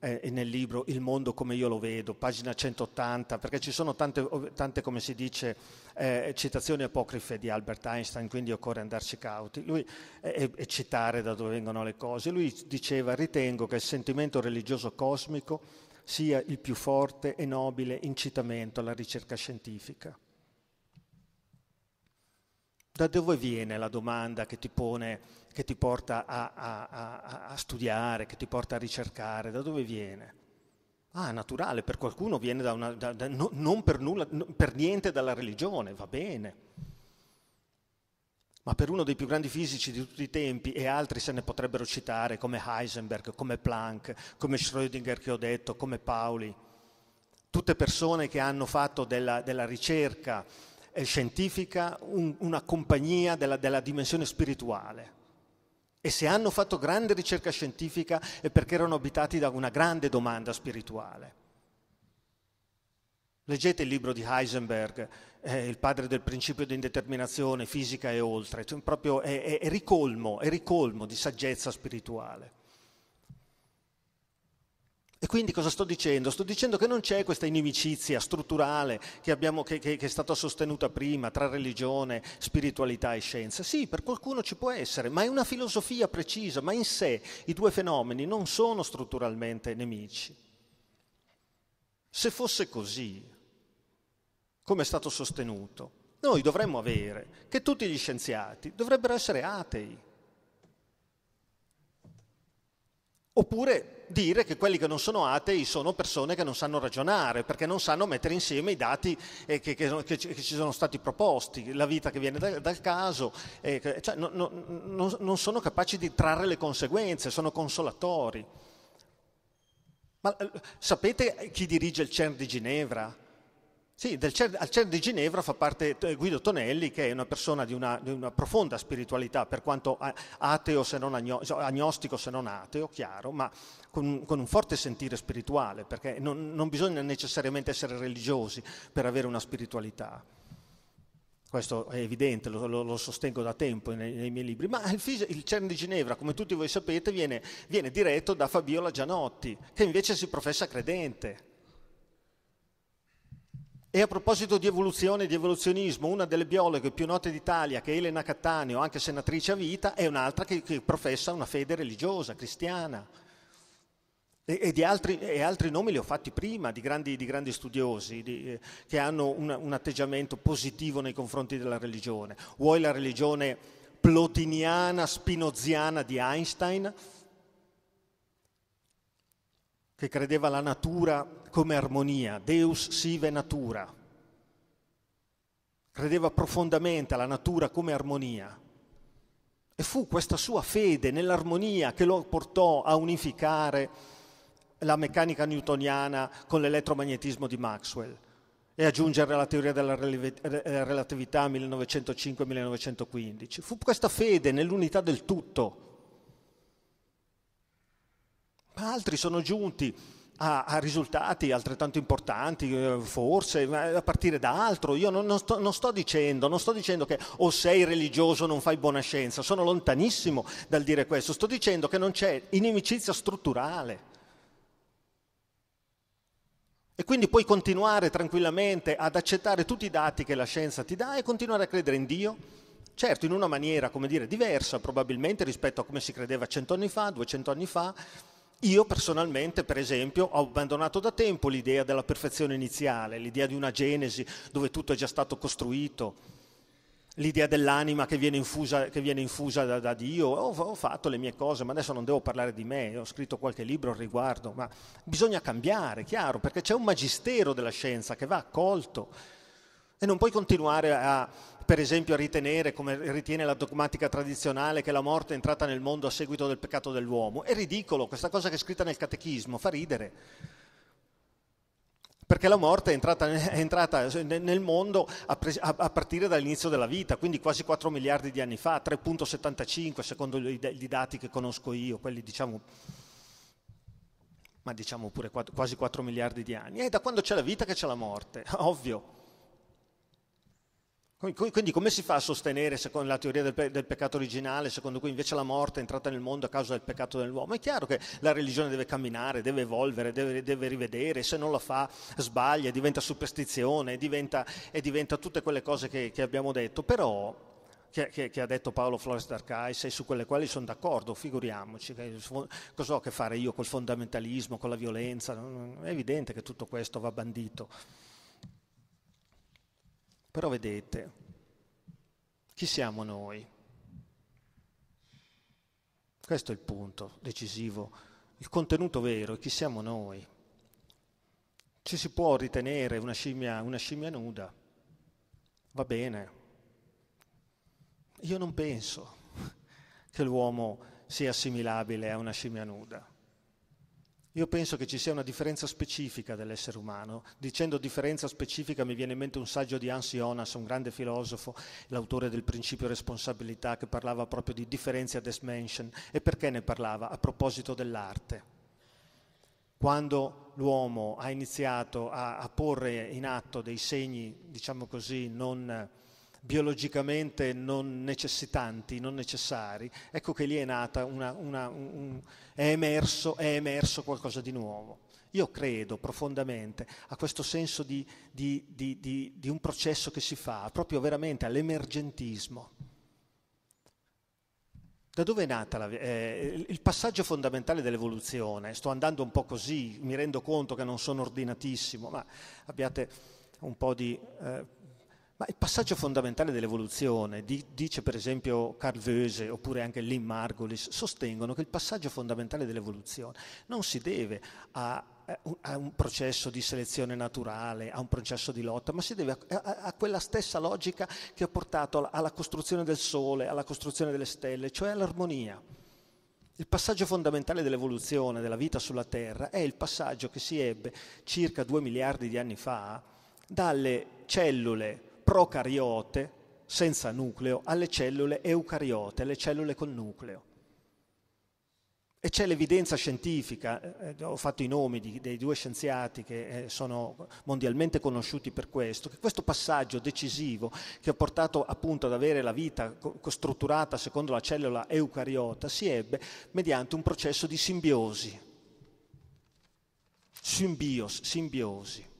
Speaker 2: eh, nel libro Il mondo come io lo vedo, pagina 180, perché ci sono tante, tante come si dice, eh, citazioni apocrife di Albert Einstein, quindi occorre andarci cauti. Lui, eh, e citare da dove vengono le cose. Lui diceva, ritengo che il sentimento religioso cosmico sia il più forte e nobile incitamento alla ricerca scientifica. Da dove viene la domanda che ti pone che ti porta a, a, a, a, studiare, che ti porta a ricercare, da dove viene? Ah, naturale, per qualcuno viene da una, da, da, no, non per, nulla, no, per niente dalla religione, va bene. Ma per uno dei più grandi fisici di tutti i tempi, e altri se ne potrebbero citare, come Heisenberg, come Planck, come Schrödinger che ho detto, come Pauli, tutte persone che hanno fatto della, della ricerca eh, scientifica un, una compagnia della, della dimensione spirituale e se hanno fatto grande ricerca scientifica è perché erano abitati da una grande domanda spirituale. Leggete il libro di Heisenberg, eh, il padre del principio di indeterminazione, fisica e oltre, cioè proprio è, è, è, ricolmo, è ricolmo di saggezza spirituale. E quindi cosa sto dicendo? Sto dicendo che non c'è questa inimicizia strutturale che, abbiamo, che, che, che è stata sostenuta prima tra religione, spiritualità e scienza. Sì, per qualcuno ci può essere, ma è una filosofia precisa, ma in sé i due fenomeni non sono strutturalmente nemici. Se fosse così, come è stato sostenuto, noi dovremmo avere che tutti gli scienziati dovrebbero essere atei Oppure dire che quelli che non sono atei sono persone che non sanno ragionare, perché non sanno mettere insieme i dati eh, che, che, che ci sono stati proposti, la vita che viene dal, dal caso, eh, cioè, no, no, non, non sono capaci di trarre le conseguenze, sono consolatori. Ma eh, sapete chi dirige il CERN di Ginevra? Sì, CER, al CERN di Ginevra fa parte Guido Tonelli, che è una persona di una, di una profonda spiritualità, per quanto ateo se non agno, cioè agnostico se non ateo, chiaro, ma con, con un forte sentire spirituale, perché non, non, bisogna necessariamente essere religiosi per avere una spiritualità. Questo è evidente, lo, lo, lo sostengo da tempo nei, nei, miei libri, ma il, il CERN di Ginevra, come tutti voi sapete, viene, viene diretto da Fabiola Gianotti, che invece si professa credente e a proposito di evoluzione e di evoluzionismo, una delle biologhe più note d'Italia, che è Elena Cattaneo, anche senatrice a vita, è un'altra che, che professa una fede religiosa, cristiana. E, e, di altri, e altri, nomi li ho fatti prima, di grandi, di grandi studiosi di, eh, che hanno un, un atteggiamento positivo nei confronti della religione. Vuoi la religione plotiniana, spinoziana di Einstein, che credeva alla natura come armonia, Deus sive natura. Credeva profondamente alla natura come armonia. E fu questa sua fede nell'armonia che lo portò a unificare la meccanica newtoniana con l'elettromagnetismo di Maxwell e aggiungere la teoria della eh, relatività 1905-1915. Fu questa fede nell'unità del tutto. Ma altri sono giunti a, a, risultati altrettanto importanti, eh, forse, a partire da altro. Io non, non, sto, non, sto, dicendo, non sto dicendo che o sei religioso o non fai buona scienza, sono lontanissimo dal dire questo, sto dicendo che non c'è inimicizia strutturale. E quindi puoi continuare tranquillamente ad accettare tutti i dati che la scienza ti dà e continuare a credere in Dio, certo in una maniera, come dire, diversa probabilmente rispetto a come si credeva anni fa, duecento anni fa io personalmente, per esempio, ho abbandonato da tempo l'idea della perfezione iniziale, l'idea di una genesi dove tutto è già stato costruito, l'idea dell'anima che viene infusa, che viene infusa da, da, Dio. Ho, ho, fatto le mie cose, ma adesso non devo parlare di me, ho scritto qualche libro al riguardo, ma bisogna cambiare, chiaro, perché c'è un magistero della scienza che va accolto e non puoi continuare a, per esempio, a ritenere, come ritiene la dogmatica tradizionale, che la morte è entrata nel mondo a seguito del peccato dell'uomo. È ridicolo, questa cosa che è scritta nel catechismo, fa ridere. Perché la morte è entrata, è entrata nel mondo a, pre, a, partire dall'inizio della vita, quindi quasi 4 miliardi di anni fa, 3.75 secondo i, i dati che conosco io, quelli diciamo ma diciamo pure quasi 4 miliardi di anni. È da quando c'è la vita che c'è la morte, [laughs] ovvio. Quindi come si fa a sostenere secondo la teoria del, pe- del, peccato originale, secondo cui invece la morte è entrata nel mondo a causa del peccato dell'uomo? È chiaro che la religione deve camminare, deve evolvere, deve, deve rivedere, se non lo fa sbaglia, diventa superstizione, diventa, e diventa tutte quelle cose che, che abbiamo detto, però che, che, che, ha detto Paolo Flores d'Arcais e su quelle quali sono d'accordo, figuriamoci, cosa ho a che fare io col fondamentalismo, con la violenza, è evidente che tutto questo va bandito. Però vedete, chi siamo noi? Questo è il punto decisivo, il contenuto vero è chi siamo noi. Ci si può ritenere una scimmia, una scimmia nuda, va bene. Io non penso che l'uomo sia assimilabile a una scimmia nuda. Io penso che ci sia una differenza specifica dell'essere umano. Dicendo differenza specifica mi viene in mente un saggio di Hans Jonas, un grande filosofo, l'autore del principio responsabilità, che parlava proprio di differenza des Menschen. E perché ne parlava? A proposito dell'arte. Quando l'uomo ha iniziato a, a porre in atto dei segni, diciamo così, non biologicamente non necessitanti, non necessari, ecco che lì è nata una, una, un, è emerso, è emerso qualcosa di nuovo. Io credo profondamente a questo senso di, di, di, di, un processo che si fa, proprio veramente all'emergentismo. Da dove è nata la, eh, il passaggio fondamentale dell'evoluzione? Sto andando un po' così, mi rendo conto che non sono ordinatissimo, ma abbiate un po' di eh, ma il passaggio fondamentale dell'evoluzione, di, dice per esempio Carl Wöse oppure anche Lynn Margolis, sostengono che il passaggio fondamentale dell'evoluzione non si deve a, a, un processo di selezione naturale, a un processo di lotta, ma si deve a, a, a quella stessa logica che ha portato alla, alla costruzione del Sole, alla costruzione delle stelle, cioè all'armonia. Il passaggio fondamentale dell'evoluzione della vita sulla Terra è il passaggio che si ebbe circa due miliardi di anni fa dalle cellule procariote senza nucleo alle cellule eucariote, le cellule con nucleo. E c'è l'evidenza scientifica, eh, eh, ho fatto i nomi di, dei due scienziati che eh, sono mondialmente conosciuti per questo, che questo passaggio decisivo che ha portato appunto ad avere la vita co- strutturata secondo la cellula eucariota si ebbe mediante un processo di simbiosi. Simbios, simbiosi.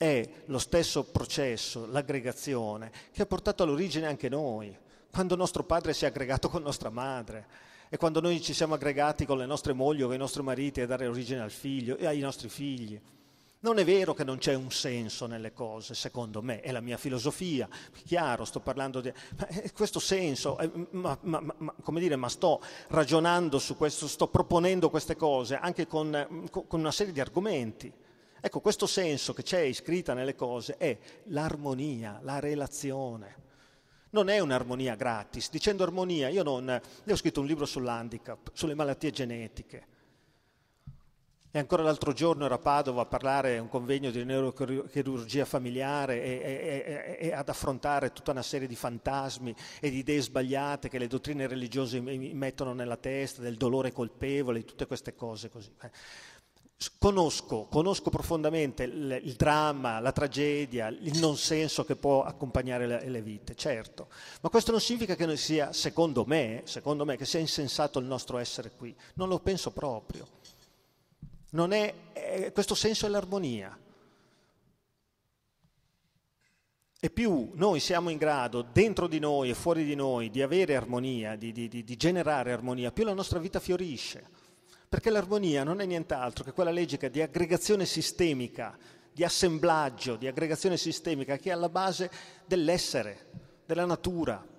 Speaker 2: È lo stesso processo, l'aggregazione, che ha portato all'origine anche noi, quando nostro padre si è aggregato con nostra madre e quando noi ci siamo aggregati con le nostre mogli o con i nostri mariti a dare origine al figlio e ai nostri figli. Non è vero che non c'è un senso nelle cose, secondo me, è la mia filosofia, chiaro, sto parlando di... Ma eh, questo senso, eh, ma, ma, ma, come dire, ma sto ragionando su questo, sto proponendo queste cose anche con, eh, con una serie di argomenti. Ecco, questo senso che c'è iscritta nelle cose è l'armonia, la relazione. Non è un'armonia gratis. Dicendo armonia, io non... Io ho scritto un libro sull'handicap, sulle malattie genetiche. E ancora l'altro giorno ero a Padova a parlare a un convegno di neurochirurgia familiare e, e, e, ad affrontare tutta una serie di fantasmi e di idee sbagliate che le dottrine religiose mi mettono nella testa, del dolore colpevole, di tutte queste cose così. Eh. Conosco, conosco profondamente il, il, dramma, la tragedia, il non senso che può accompagnare le, le, vite, certo, ma questo non significa che sia, secondo me, secondo me, che sia insensato il nostro essere qui. Non lo penso proprio. È, eh, questo senso è l'armonia. E più noi siamo in grado, dentro di noi e fuori di noi, di avere armonia, di, di, di, di generare armonia, più la nostra vita fiorisce perché l'armonia non è nient'altro che quella logica di aggregazione sistemica, di assemblaggio, di aggregazione sistemica che è alla base dell'essere, della natura.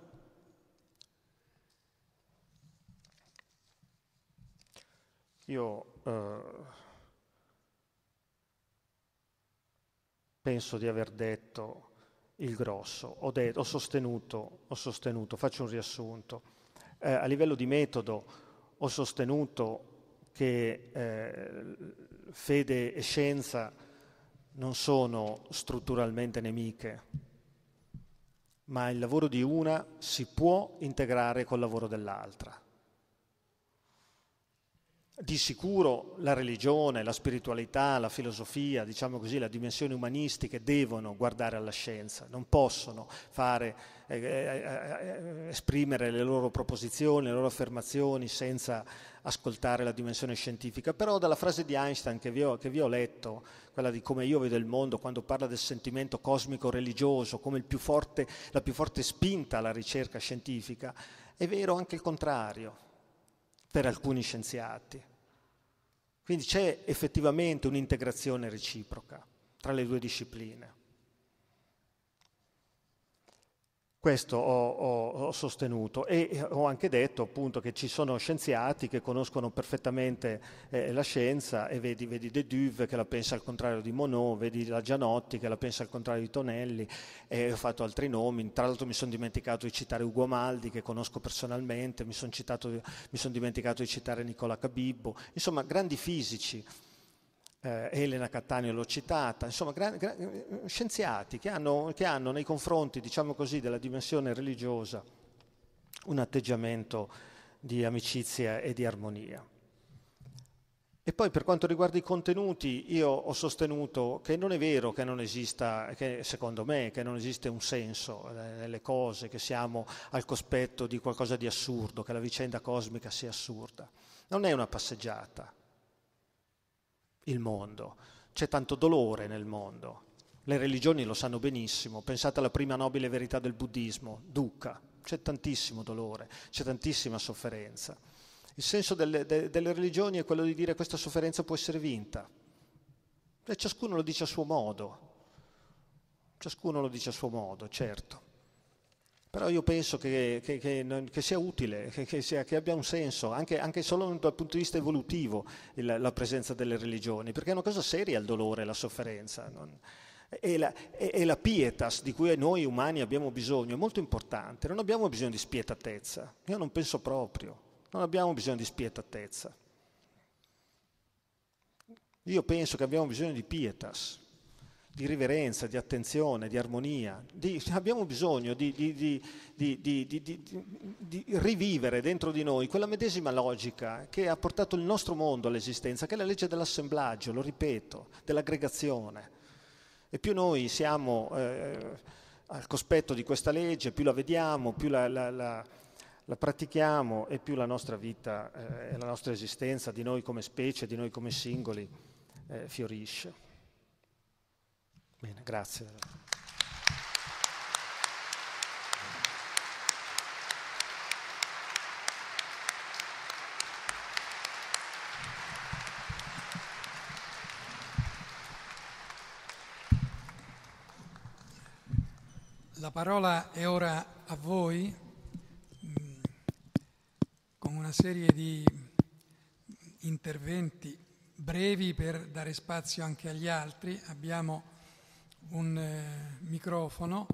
Speaker 2: Io eh, penso di aver detto il grosso, ho, detto, ho, sostenuto, ho sostenuto, faccio un riassunto, eh, a livello di metodo ho sostenuto che eh, fede e scienza non sono strutturalmente nemiche, ma il lavoro di una si può integrare col lavoro dell'altra. Di sicuro la religione, la spiritualità, la filosofia, diciamo così, la dimensione umanistica devono guardare alla scienza, non possono fare eh, eh, eh, eh, esprimere le loro proposizioni, le loro affermazioni senza ascoltare la dimensione scientifica, però dalla frase di Einstein che vi, ho, che vi ho, letto, quella di come io vedo il mondo, quando parla del sentimento cosmico-religioso come più forte, la più forte spinta alla ricerca scientifica, è vero anche il contrario per alcuni scienziati. Quindi c'è effettivamente un'integrazione reciproca tra le due discipline. Questo ho, ho, ho, sostenuto e ho anche detto appunto che ci sono scienziati che conoscono perfettamente eh, la scienza e vedi, vedi, De Duve che la pensa al contrario di Monod, vedi la Gianotti che la pensa al contrario di Tonelli e ho fatto altri nomi, tra l'altro mi sono dimenticato di citare Ugo Maldi che conosco personalmente, mi sono son dimenticato di citare Nicola Cabibbo, insomma grandi fisici eh, Elena Cattaneo l'ho citata, insomma gran, gran, scienziati che hanno, che hanno, nei confronti, diciamo così, della dimensione religiosa un atteggiamento di amicizia e di armonia. E poi per quanto riguarda i contenuti, io ho sostenuto che non è vero che non esista, che, secondo me, che non esiste un senso eh, nelle cose, che siamo al cospetto di qualcosa di assurdo, che la vicenda cosmica sia assurda. Non è una passeggiata, il mondo, c'è tanto dolore nel mondo. Le religioni lo sanno benissimo, pensate alla prima nobile verità del buddismo, dukkha, c'è tantissimo dolore, c'è tantissima sofferenza. Il senso delle, de, delle religioni è quello di dire questa sofferenza può essere vinta. E ciascuno lo dice a suo modo, ciascuno lo dice a suo modo, certo. Però io penso che, che, che, che sia utile, sia, che, abbia un senso, anche, anche, solo dal punto di vista evolutivo, il, la presenza delle religioni, perché è una cosa seria il dolore, la sofferenza. Non, e, la, e, e la pietas di cui noi umani abbiamo bisogno è molto importante, non abbiamo bisogno di spietatezza, io non penso proprio, non abbiamo bisogno di spietatezza. Io penso che abbiamo bisogno di pietas, di riverenza, di attenzione, di armonia. Di, abbiamo bisogno di, di, di, rivivere dentro di noi quella medesima logica che ha portato il nostro mondo all'esistenza, che è la legge dell'assemblaggio, lo ripeto, dell'aggregazione. E più noi siamo eh, al cospetto di questa legge, più la vediamo, più la, la, la, la pratichiamo e più la nostra vita eh, la nostra esistenza di noi come specie, di noi come singoli eh, fiorisce. Bene, grazie.
Speaker 1: La parola è ora a voi mm, con una serie di interventi brevi per dare spazio anche agli altri. Abbiamo un eh, microfono,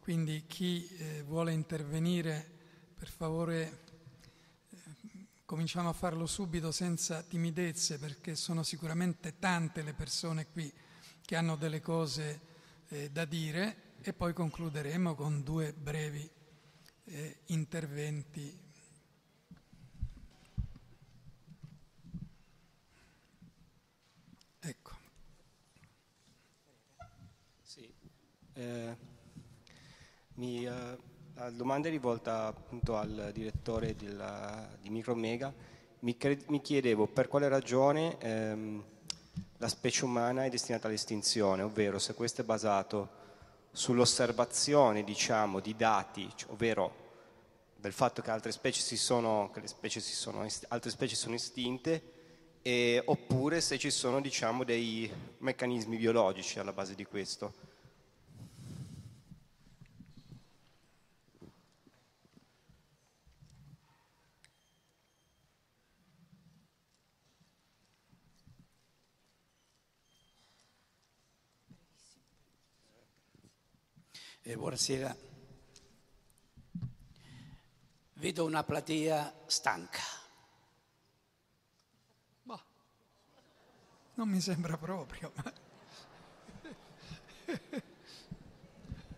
Speaker 1: quindi chi eh, vuole intervenire per favore eh, cominciamo a farlo subito senza timidezze perché sono sicuramente tante le persone qui che hanno delle cose eh, da dire e poi concluderemo con due brevi eh, interventi
Speaker 2: Eh, mi, eh, la domanda è rivolta appunto al direttore della, di Micromega. Mi, mi, chiedevo per quale ragione ehm, la specie umana è destinata all'estinzione, ovvero se questo è basato sull'osservazione diciamo, di dati, cioè, ovvero del fatto che altre specie si sono, specie si sono, altre specie sono estinte, e, oppure se ci sono diciamo, dei meccanismi biologici alla base di questo.
Speaker 3: Eh,
Speaker 1: buonasera. Vedo una platea stanca. Bah, non mi sembra proprio. Ma...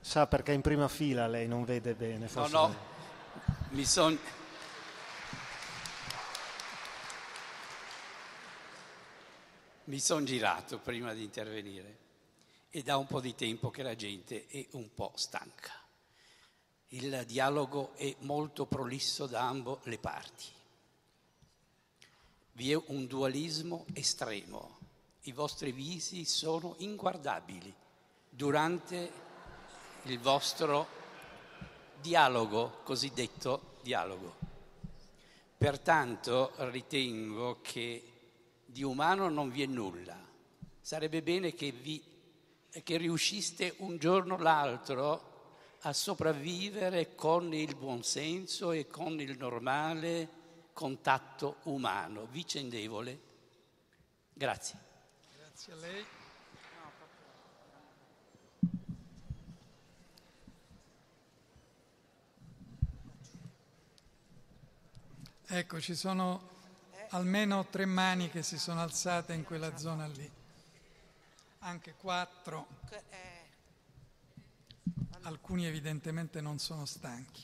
Speaker 2: Sa perché in prima fila lei non vede bene. Forse no, no,
Speaker 1: lei. mi sono... Mi sono girato prima di intervenire e da un po' di tempo che la gente è un po' stanca. Il dialogo è molto prolisso da ambo le parti. Vi è un dualismo estremo. I vostri visi sono inguardabili durante il vostro dialogo, cosiddetto dialogo. Pertanto ritengo che di umano non vi è nulla. Sarebbe bene che vi che riusciste un giorno o l'altro a sopravvivere con il buonsenso e con il normale contatto umano, vicendevole. Grazie. Grazie a lei. Ecco, ci sono almeno tre mani che si sono alzate in quella zona lì anche quattro. Eh, Alcuni evidentemente non sono stanchi.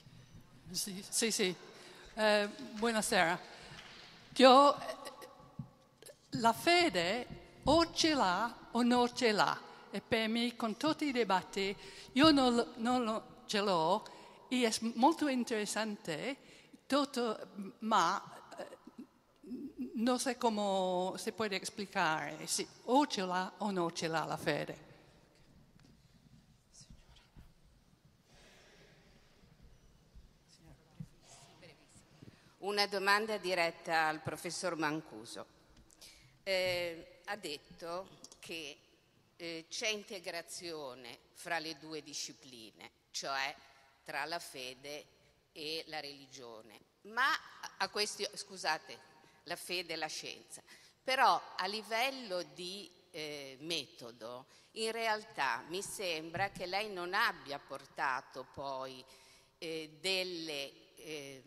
Speaker 1: Sì, sì, sì. Eh, buonasera.
Speaker 3: Io, eh, la fede o ce l'ha o non ce l'ha. E per me, con tutti i dibattiti, io non, non ce l'ho. E è molto interessante, tutto, ma non so come si può explicar se o ce l'ha o non ce l'ha la fede. Una domanda diretta al professor Mancuso. Eh, ha detto che eh, c'è integrazione fra le due discipline, cioè tra la fede e la religione. Ma a questi, scusate, la fede e la scienza. Però a livello di eh, metodo, in realtà mi sembra che lei non abbia portato poi eh, delle eh,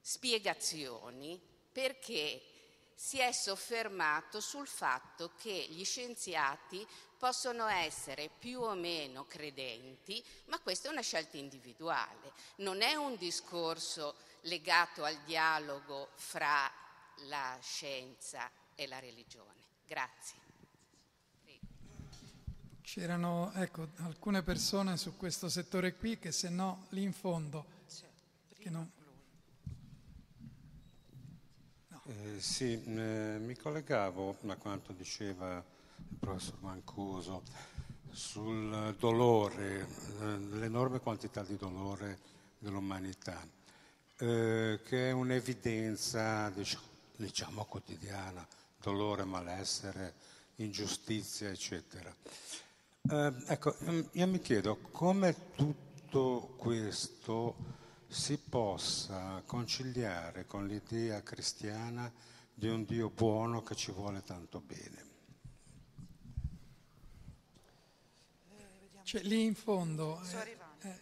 Speaker 3: spiegazioni perché si è soffermato sul fatto che gli scienziati possono essere più o meno credenti, ma questa è una scelta individuale, non è un discorso legato al dialogo fra la scienza e la religione. Grazie.
Speaker 1: C'erano ecco, alcune persone su questo settore qui che se no lì in fondo. Non...
Speaker 2: Eh, sì, eh, mi collegavo a quanto diceva il
Speaker 1: professor Mancuso sul dolore, eh, l'enorme quantità di dolore dell'umanità, eh, che è un'evidenza diciamo, diciamo quotidiana, dolore, malessere, ingiustizia, eccetera. Eh, ecco, ehm, io mi chiedo come tutto
Speaker 2: questo si possa conciliare con l'idea cristiana di un Dio buono che ci vuole tanto bene.
Speaker 1: Cioè, lì in fondo, eh, eh,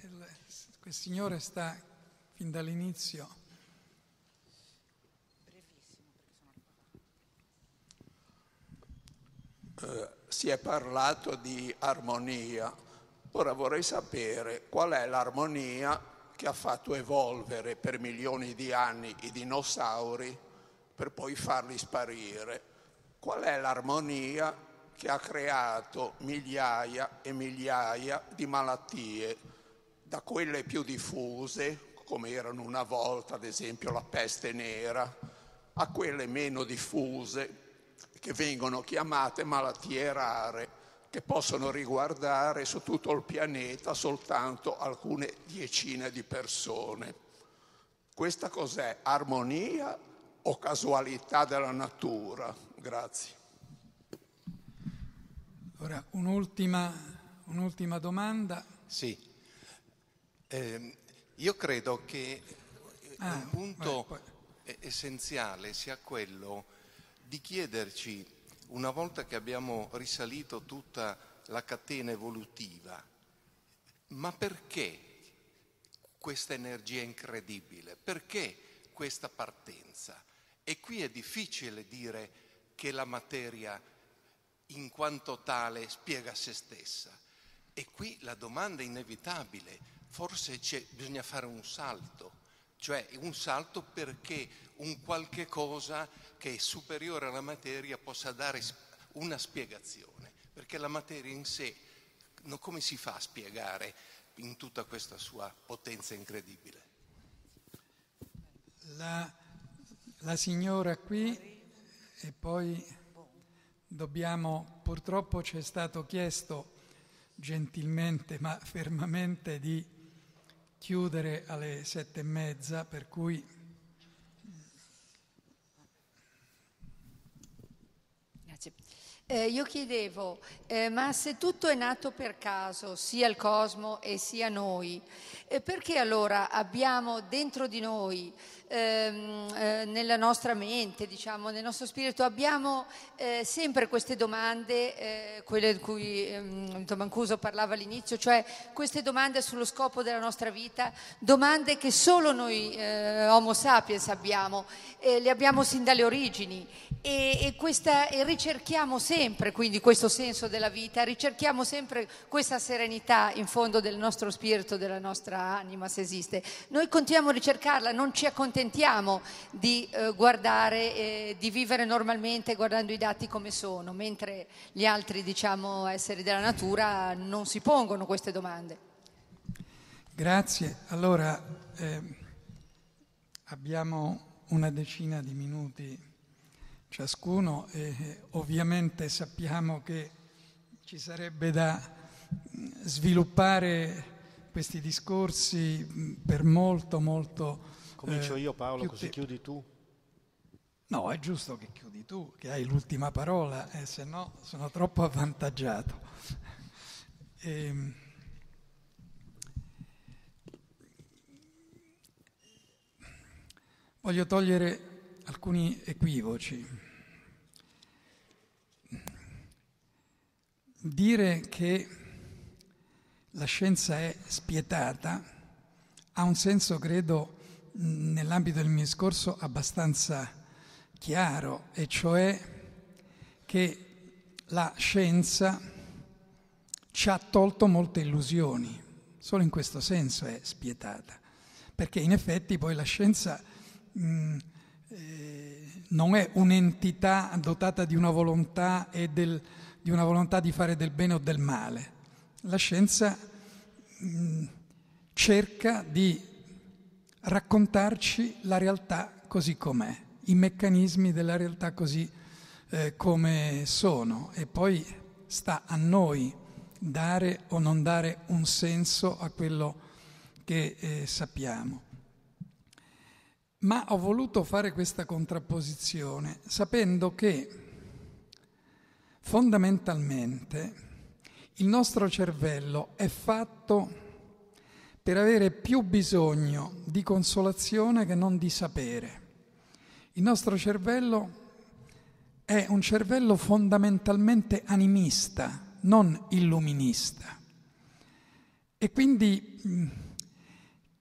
Speaker 1: quel signore sta fin dall'inizio Eh, si è parlato di armonia. Ora vorrei sapere qual è
Speaker 2: l'armonia che ha fatto evolvere per milioni di anni i dinosauri per poi farli sparire. Qual è l'armonia che ha creato migliaia e migliaia di malattie,
Speaker 1: da quelle più diffuse, come erano una volta ad esempio la peste nera, a quelle meno diffuse, che vengono chiamate malattie rare, che possono riguardare su tutto il pianeta soltanto alcune diecine di persone. Questa cos'è? Armonia o casualità della natura? Grazie. Ora, un'ultima, un'ultima domanda. Sì. Eh, io credo che ah, un punto vai,
Speaker 2: essenziale sia quello di chiederci, una volta che abbiamo risalito tutta la catena evolutiva, ma perché
Speaker 1: questa energia incredibile? Perché questa partenza? E qui è difficile dire che la materia in quanto tale spiega se stessa. E qui la domanda è inevitabile, forse bisogna fare un salto cioè un salto perché un
Speaker 2: qualche cosa che è superiore alla materia possa dare una spiegazione, perché la materia in sé no, come si fa a spiegare in tutta questa sua potenza incredibile?
Speaker 1: La, la signora qui e poi dobbiamo, purtroppo ci è stato chiesto gentilmente ma fermamente di chiudere alle sette e mezza, per cui
Speaker 3: Eh, io chiedevo, eh, ma se tutto è nato per caso, sia il cosmo e sia noi, eh, perché allora abbiamo dentro di noi, ehm, eh, nella nostra mente, diciamo, nel nostro spirito, abbiamo eh, sempre queste domande, eh, quelle di cui ehm, Tomancuso parlava all'inizio, cioè queste domande sullo scopo della nostra vita, domande che solo noi Homo sapiens abbiamo, le abbiamo sin dalle origini e, e, questa, e ricerchiamo sempre sempre quindi questo senso della vita, ricerchiamo sempre questa serenità in fondo del nostro spirito, della nostra anima se esiste. Noi continuiamo a ricercarla, non ci accontentiamo di eh, guardare, eh, di vivere normalmente guardando i dati come sono, mentre gli altri diciamo, esseri della natura non si pongono queste domande.
Speaker 1: Grazie. Allora, eh, abbiamo una decina di minuti ciascuno e ovviamente sappiamo che ci sarebbe da mm, sviluppare questi discorsi mm, per molto, molto... Comincio eh,
Speaker 2: io Paolo, così te... chiudi tu.
Speaker 1: No, è giusto che chiudi tu, che hai l'ultima parola, eh, se no sono troppo avvantaggiato. [laughs] e... Ehm, voglio togliere alcuni equivoci. Dire che la scienza è spietata ha un senso, credo, nell'ambito del mio discorso abbastanza chiaro, e cioè che la scienza ci ha tolto molte illusioni, solo in questo senso è spietata, perché in effetti poi la scienza mh, eh, non è un'entità dotata di una volontà e del, di una volontà di fare del bene o del male. La scienza mh, mm, cerca di raccontarci la realtà così com'è, i meccanismi della realtà così eh, come sono e poi sta a noi dare o non dare un senso a quello che eh, sappiamo. Ma ho voluto fare questa contrapposizione sapendo che fondamentalmente il nostro cervello è fatto per avere più bisogno di consolazione che non di sapere. Il nostro cervello è un cervello fondamentalmente animista, non illuminista. E quindi mm,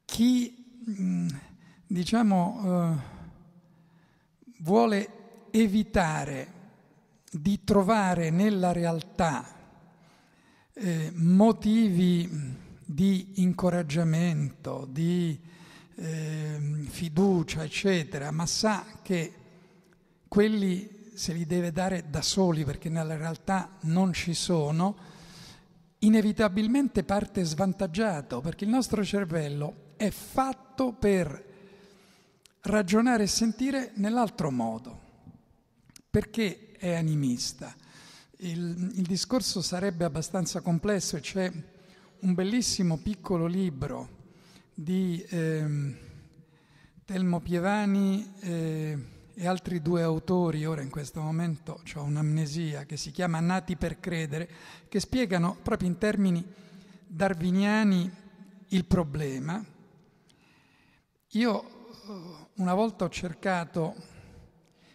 Speaker 1: chi mm, diciamo, eh, vuole evitare di trovare nella realtà eh, motivi di incoraggiamento, di eh, fiducia, eccetera, ma sa che quelli se li deve dare da soli perché nella realtà non ci sono, inevitabilmente parte svantaggiato perché il nostro cervello è fatto per ragionare e sentire nell'altro modo, perché è animista. Il, il discorso sarebbe abbastanza complesso e c'è un bellissimo piccolo libro di eh, Telmo Pievani eh, e altri due autori, ora in questo momento ho un'amnesia, che si chiama Nati per credere, che spiegano proprio in termini darwiniani il problema. Io eh, una volta ho cercato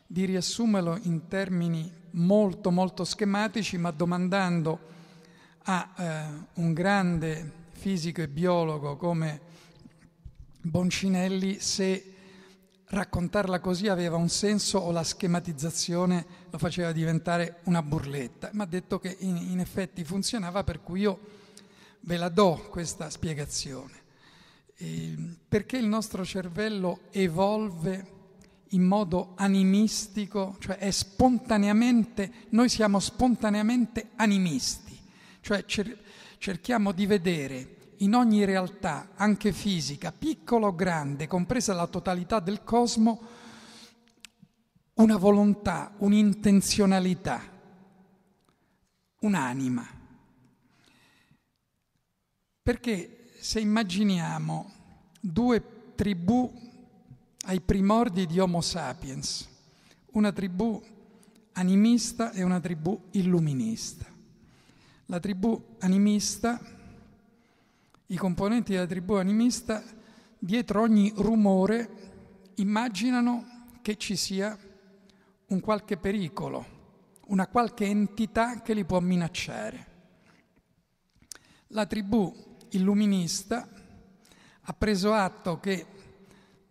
Speaker 1: di riassumerlo in termini molto molto schematici, ma domandando a eh, un grande fisico e biologo come Boncinelli se raccontarla così aveva un senso o la schematizzazione lo faceva diventare una burletta, ma ha detto che in, in effetti funzionava, per cui io ve la do questa spiegazione. Ehm, perché il nostro cervello evolve in modo animistico, cioè è spontaneamente, noi siamo spontaneamente animisti, cioè cer- cerchiamo di vedere in ogni realtà, anche fisica, piccola o grande, compresa la totalità del cosmo, una volontà, un'intenzionalità, un'anima. Perché se immaginiamo due tribù ai primordi di Homo sapiens, una tribù animista e una tribù illuminista. La tribù animista, i componenti della tribù animista, dietro ogni rumore immaginano che ci sia un qualche pericolo, una qualche entità che li può minacciare. La tribù illuminista, ha preso atto che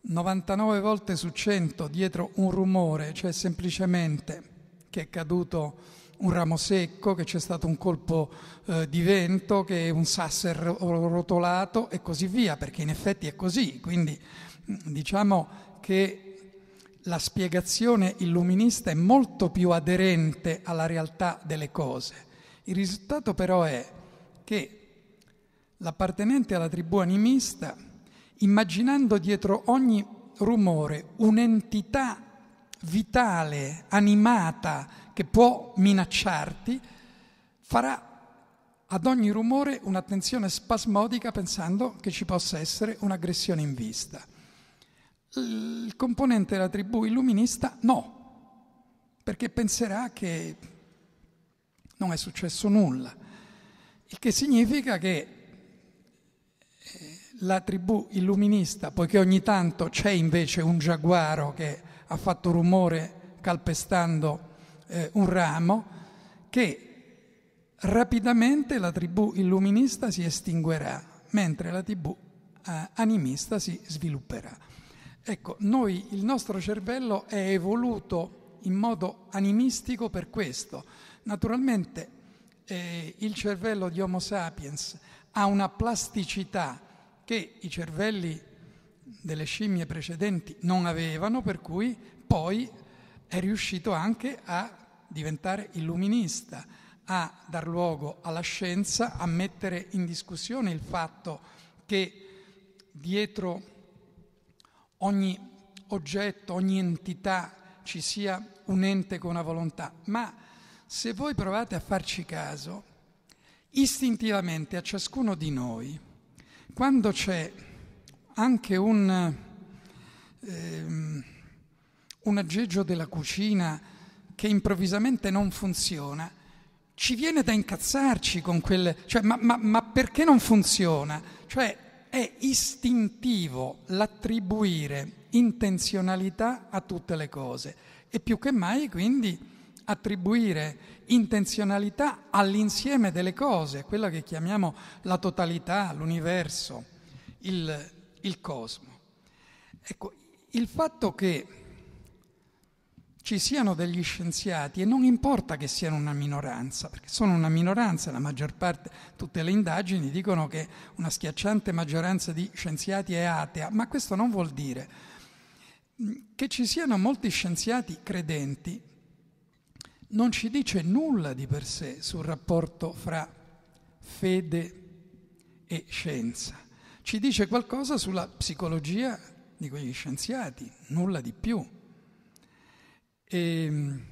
Speaker 1: 99 volte su 100 dietro un rumore, cioè semplicemente che è caduto un ramo secco, che c'è stato un colpo eh, di vento, che un sasso è rotolato e così via, perché in effetti è così. Quindi diciamo che la spiegazione illuminista è molto più aderente alla realtà delle cose. Il risultato però è che L'appartenente alla tribù animista, immaginando dietro ogni rumore un'entità vitale, animata, che può minacciarti, farà ad ogni rumore un'attenzione spasmodica pensando che ci possa essere un'aggressione in vista. Il componente della tribù illuminista no, perché penserà che non è successo nulla, il che significa che la tribù illuminista, poiché ogni tanto c'è invece un giaguaro che ha fatto rumore calpestando eh, un ramo, che rapidamente la tribù illuminista si estinguerà, mentre la tribù eh, animista si svilupperà. Ecco, noi, il nostro cervello è evoluto in modo animistico per questo. Naturalmente eh, il cervello di Homo sapiens ha una plasticità che i cervelli delle scimmie precedenti non avevano, per cui poi è riuscito anche a diventare illuminista, a dar luogo alla scienza, a mettere in discussione il fatto che dietro ogni oggetto, ogni entità ci sia un ente con una volontà, ma se voi provate a farci caso, istintivamente a ciascuno di noi quando c'è anche un, ehm, un aggeggio della cucina che improvvisamente non funziona, ci viene da incazzarci con quel... Cioè, ma, ma, ma perché non funziona? Cioè, è istintivo l'attribuire intenzionalità a tutte le cose e più che mai quindi attribuire intenzionalità all'insieme delle cose, quella che chiamiamo la totalità, l'universo, il, il cosmo. Ecco, il fatto che ci siano degli scienziati, e non importa che siano una minoranza, perché sono una minoranza, la maggior parte, tutte le indagini dicono che una schiacciante maggioranza di scienziati è atea, ma questo non vuol dire che ci siano molti scienziati credenti non ci dice nulla di per sé sul rapporto fra fede e scienza, ci dice qualcosa sulla psicologia di quegli scienziati, nulla di più. E, ehm,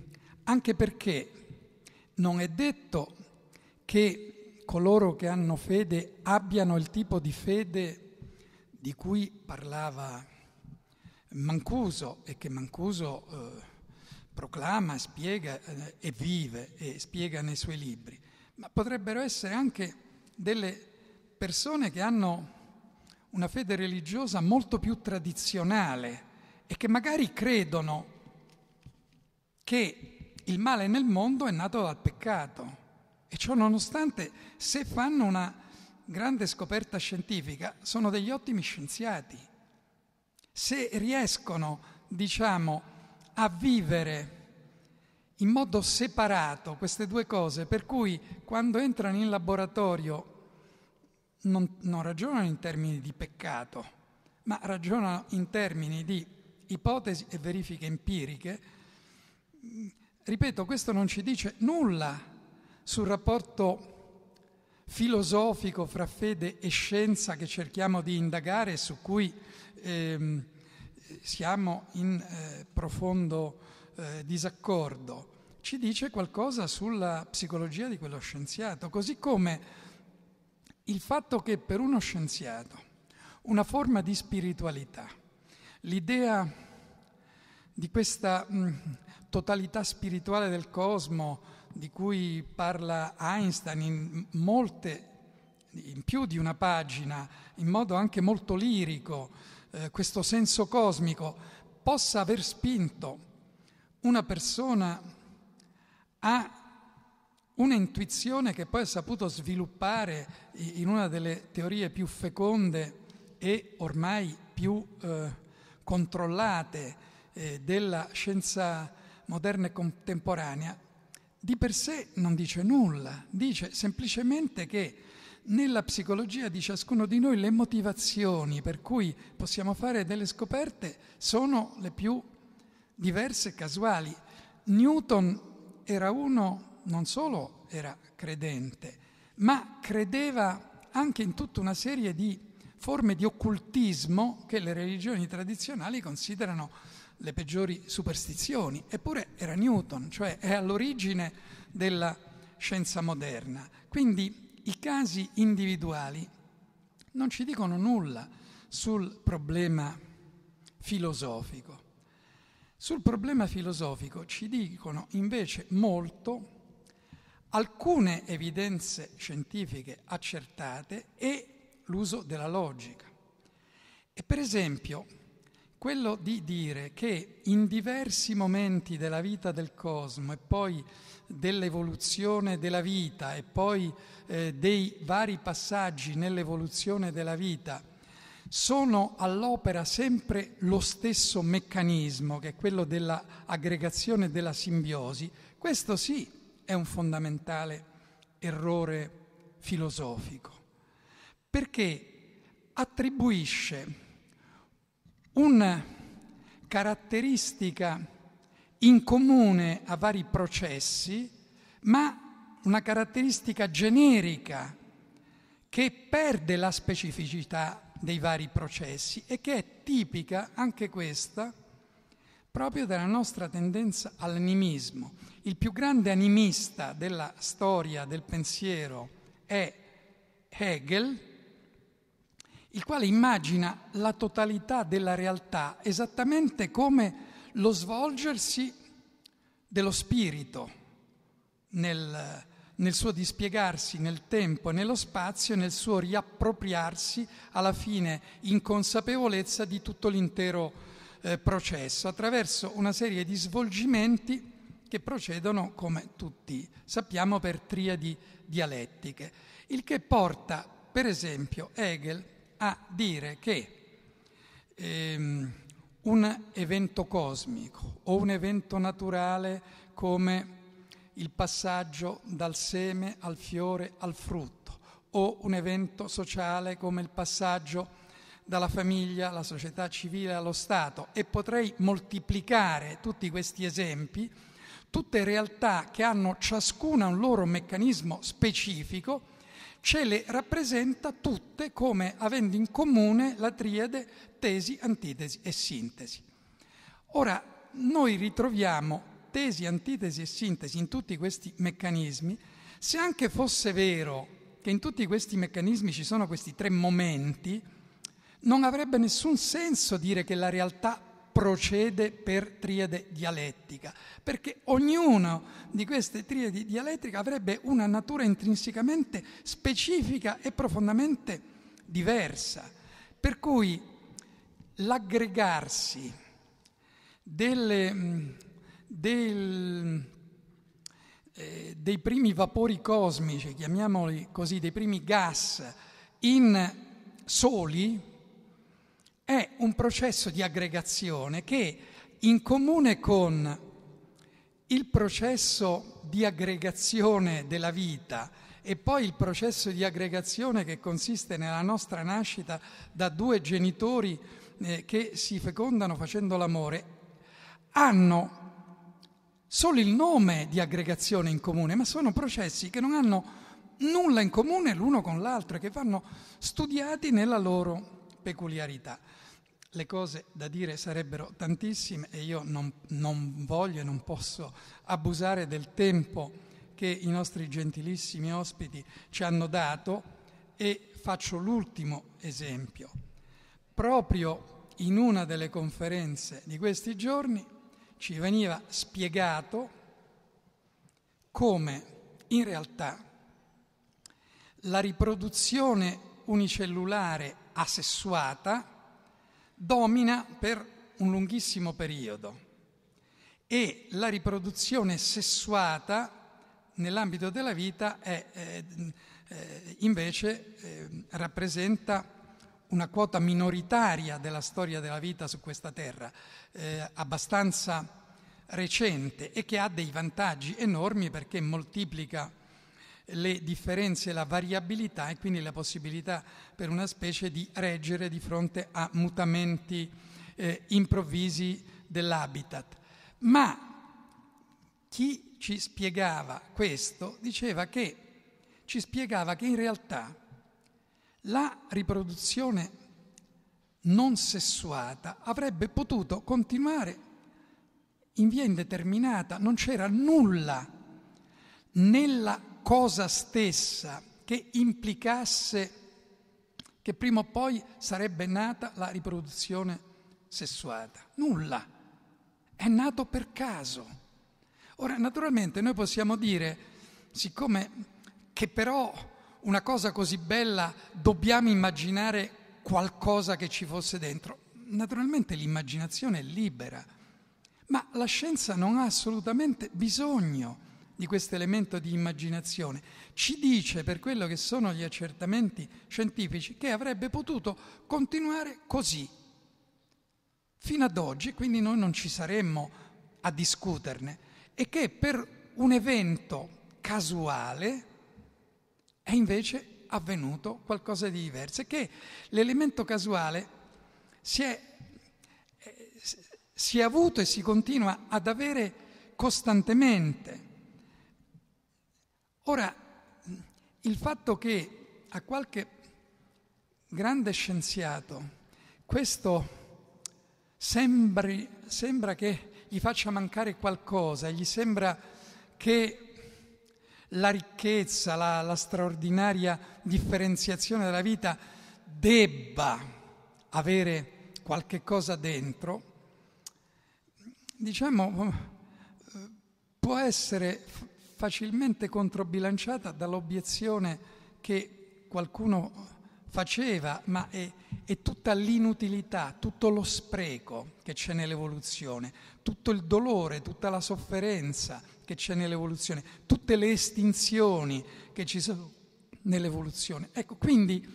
Speaker 1: anche perché non è detto che coloro che hanno fede abbiano il tipo di fede di cui parlava Mancuso e che Mancuso... Eh, proclama, spiega eh, e vive e spiega nei suoi libri, ma potrebbero essere anche delle persone che hanno una fede religiosa molto più tradizionale e che magari credono che il male nel mondo è nato dal peccato. E ciò nonostante, se fanno una grande scoperta scientifica, sono degli ottimi scienziati. Se riescono, diciamo, a vivere in modo separato queste due cose, per cui quando entrano in laboratorio non, non ragionano in termini di peccato, ma ragionano in termini di ipotesi e verifiche empiriche. Ripeto, questo non ci dice nulla sul rapporto filosofico fra fede e scienza che cerchiamo di indagare e su cui ehm, siamo in eh, profondo eh, disaccordo, ci dice qualcosa sulla psicologia di quello scienziato, così come il fatto che per uno scienziato una forma di spiritualità, l'idea di questa mh, mm, totalità spirituale del cosmo di cui parla Einstein in molte in più di una pagina, in modo anche molto lirico, eh, questo senso cosmico possa aver spinto una persona a un'intuizione che poi ha saputo sviluppare in una delle teorie più feconde e ormai più eh, controllate eh, della scienza moderna e contemporanea, di per sé non dice nulla, dice semplicemente che nella psicologia di ciascuno di noi le motivazioni per cui possiamo fare delle scoperte sono le più diverse e casuali. Newton era uno, non solo era credente, ma credeva anche in tutta una serie di forme di occultismo che le religioni tradizionali considerano le peggiori superstizioni. Eppure era Newton, cioè è all'origine della scienza moderna. Quindi i casi individuali non ci dicono nulla sul problema filosofico. Sul problema filosofico ci dicono invece molto alcune evidenze scientifiche accertate e l'uso della logica. E per esempio quello di dire che in diversi momenti della vita del cosmo e poi dell'evoluzione della vita e poi eh, dei vari passaggi nell'evoluzione della vita sono all'opera sempre lo stesso meccanismo, che è quello dell'aggregazione della simbiosi, questo sì è un fondamentale errore filosofico, perché attribuisce una caratteristica in comune a vari processi, ma una caratteristica generica che perde la specificità dei vari processi e che è tipica anche questa proprio della nostra tendenza all'animismo. Il più grande animista della storia del pensiero è Hegel, il quale immagina la totalità della realtà esattamente come lo svolgersi dello spirito nel, nel suo dispiegarsi nel tempo e nello spazio, nel suo riappropriarsi alla fine in consapevolezza di tutto l'intero eh, processo, attraverso una serie di svolgimenti che procedono, come tutti sappiamo, per triadi dialettiche, il che porta, per esempio, Hegel a dire che ehm, un evento cosmico o un evento naturale come il passaggio dal seme al fiore al frutto o un evento sociale come il passaggio dalla famiglia alla società civile allo Stato e potrei moltiplicare tutti questi esempi, tutte realtà che hanno ciascuna un loro meccanismo specifico ce le rappresenta tutte come avendo in comune la triade tesi, antitesi e sintesi. Ora, noi ritroviamo tesi, antitesi e sintesi in tutti questi meccanismi. Se anche fosse vero che in tutti questi meccanismi ci sono questi tre momenti, non avrebbe nessun senso dire che la realtà procede per triade dialettica, perché ognuna di queste triadi dialettiche avrebbe una natura intrinsecamente specifica e profondamente diversa. Per cui l'aggregarsi delle, mm, del, eh, dei primi vapori cosmici, chiamiamoli così, dei primi gas in soli, è un processo di aggregazione che in comune con il processo di aggregazione della vita e poi il processo di aggregazione che consiste nella nostra nascita da due genitori eh, che si fecondano facendo l'amore, hanno solo il nome di aggregazione in comune, ma sono processi che non hanno nulla in comune l'uno con l'altro e che vanno studiati nella loro peculiarità. Le cose da dire sarebbero tantissime e io non, non voglio e non posso abusare del tempo che i nostri gentilissimi ospiti ci hanno dato e faccio l'ultimo esempio. Proprio in una delle conferenze di questi giorni ci veniva spiegato come in realtà la riproduzione unicellulare asessuata domina per un lunghissimo periodo e la riproduzione sessuata nell'ambito della vita è, eh, eh invece eh, rappresenta una quota minoritaria della storia della vita su questa terra, eh, abbastanza recente e che ha dei vantaggi enormi perché moltiplica le differenze, la variabilità e quindi la possibilità per una specie di reggere di fronte a mutamenti eh, improvvisi dell'habitat. Ma chi ci spiegava questo diceva che ci spiegava che in realtà la riproduzione non sessuata avrebbe potuto continuare in via indeterminata, non c'era nulla nella cosa stessa che implicasse che prima o poi sarebbe nata la riproduzione sessuata. Nulla. È nato per caso. Ora, naturalmente noi possiamo dire, siccome che però una cosa così bella dobbiamo immaginare qualcosa che ci fosse dentro, naturalmente l'immaginazione è libera, ma la scienza non ha assolutamente bisogno di questo elemento di immaginazione, ci dice, per quello che sono gli accertamenti scientifici, che avrebbe potuto continuare così fino ad oggi, quindi noi non ci saremmo a discuterne, e che per un evento casuale è invece avvenuto qualcosa di diverso e che l'elemento casuale si è, eh, si è avuto e si continua ad avere costantemente. Ora, il fatto che a qualche grande scienziato questo sembri, sembra che gli faccia mancare qualcosa, gli sembra che la ricchezza, la, la straordinaria differenziazione della vita debba avere qualche cosa dentro, diciamo, può essere facilmente controbilanciata dall'obiezione che qualcuno faceva, ma è, è, tutta l'inutilità, tutto lo spreco che c'è nell'evoluzione, tutto il dolore, tutta la sofferenza che c'è nell'evoluzione, tutte le estinzioni che ci sono nell'evoluzione. Ecco, quindi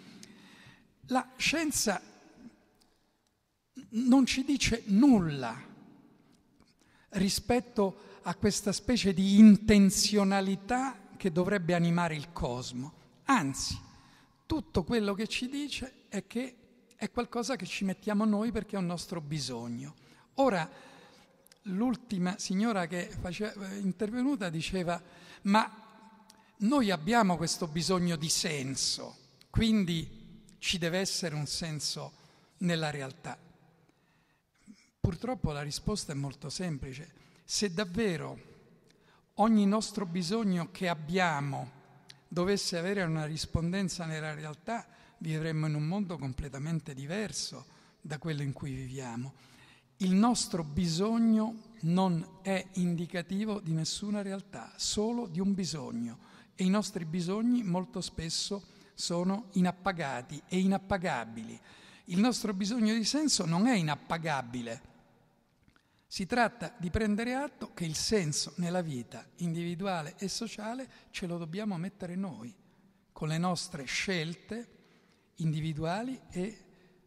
Speaker 1: la scienza non ci dice nulla rispetto a a questa specie di intenzionalità che dovrebbe animare il cosmo. Anzi, tutto quello che ci dice è che è qualcosa che ci mettiamo noi perché è un nostro bisogno. Ora, l'ultima signora che è eh, intervenuta diceva, ma noi abbiamo questo bisogno di senso, quindi ci deve essere un senso nella realtà. Purtroppo la risposta è molto semplice se davvero ogni nostro bisogno che abbiamo dovesse avere una rispondenza nella realtà, vivremmo in un mondo completamente diverso da quello in cui viviamo. Il nostro bisogno non è indicativo di nessuna realtà, solo di un bisogno e i nostri bisogni molto spesso sono inappagati e inappagabili. Il nostro bisogno di senso non è inappagabile si tratta di prendere atto che il senso nella vita individuale e sociale ce lo dobbiamo mettere noi, con le nostre scelte individuali e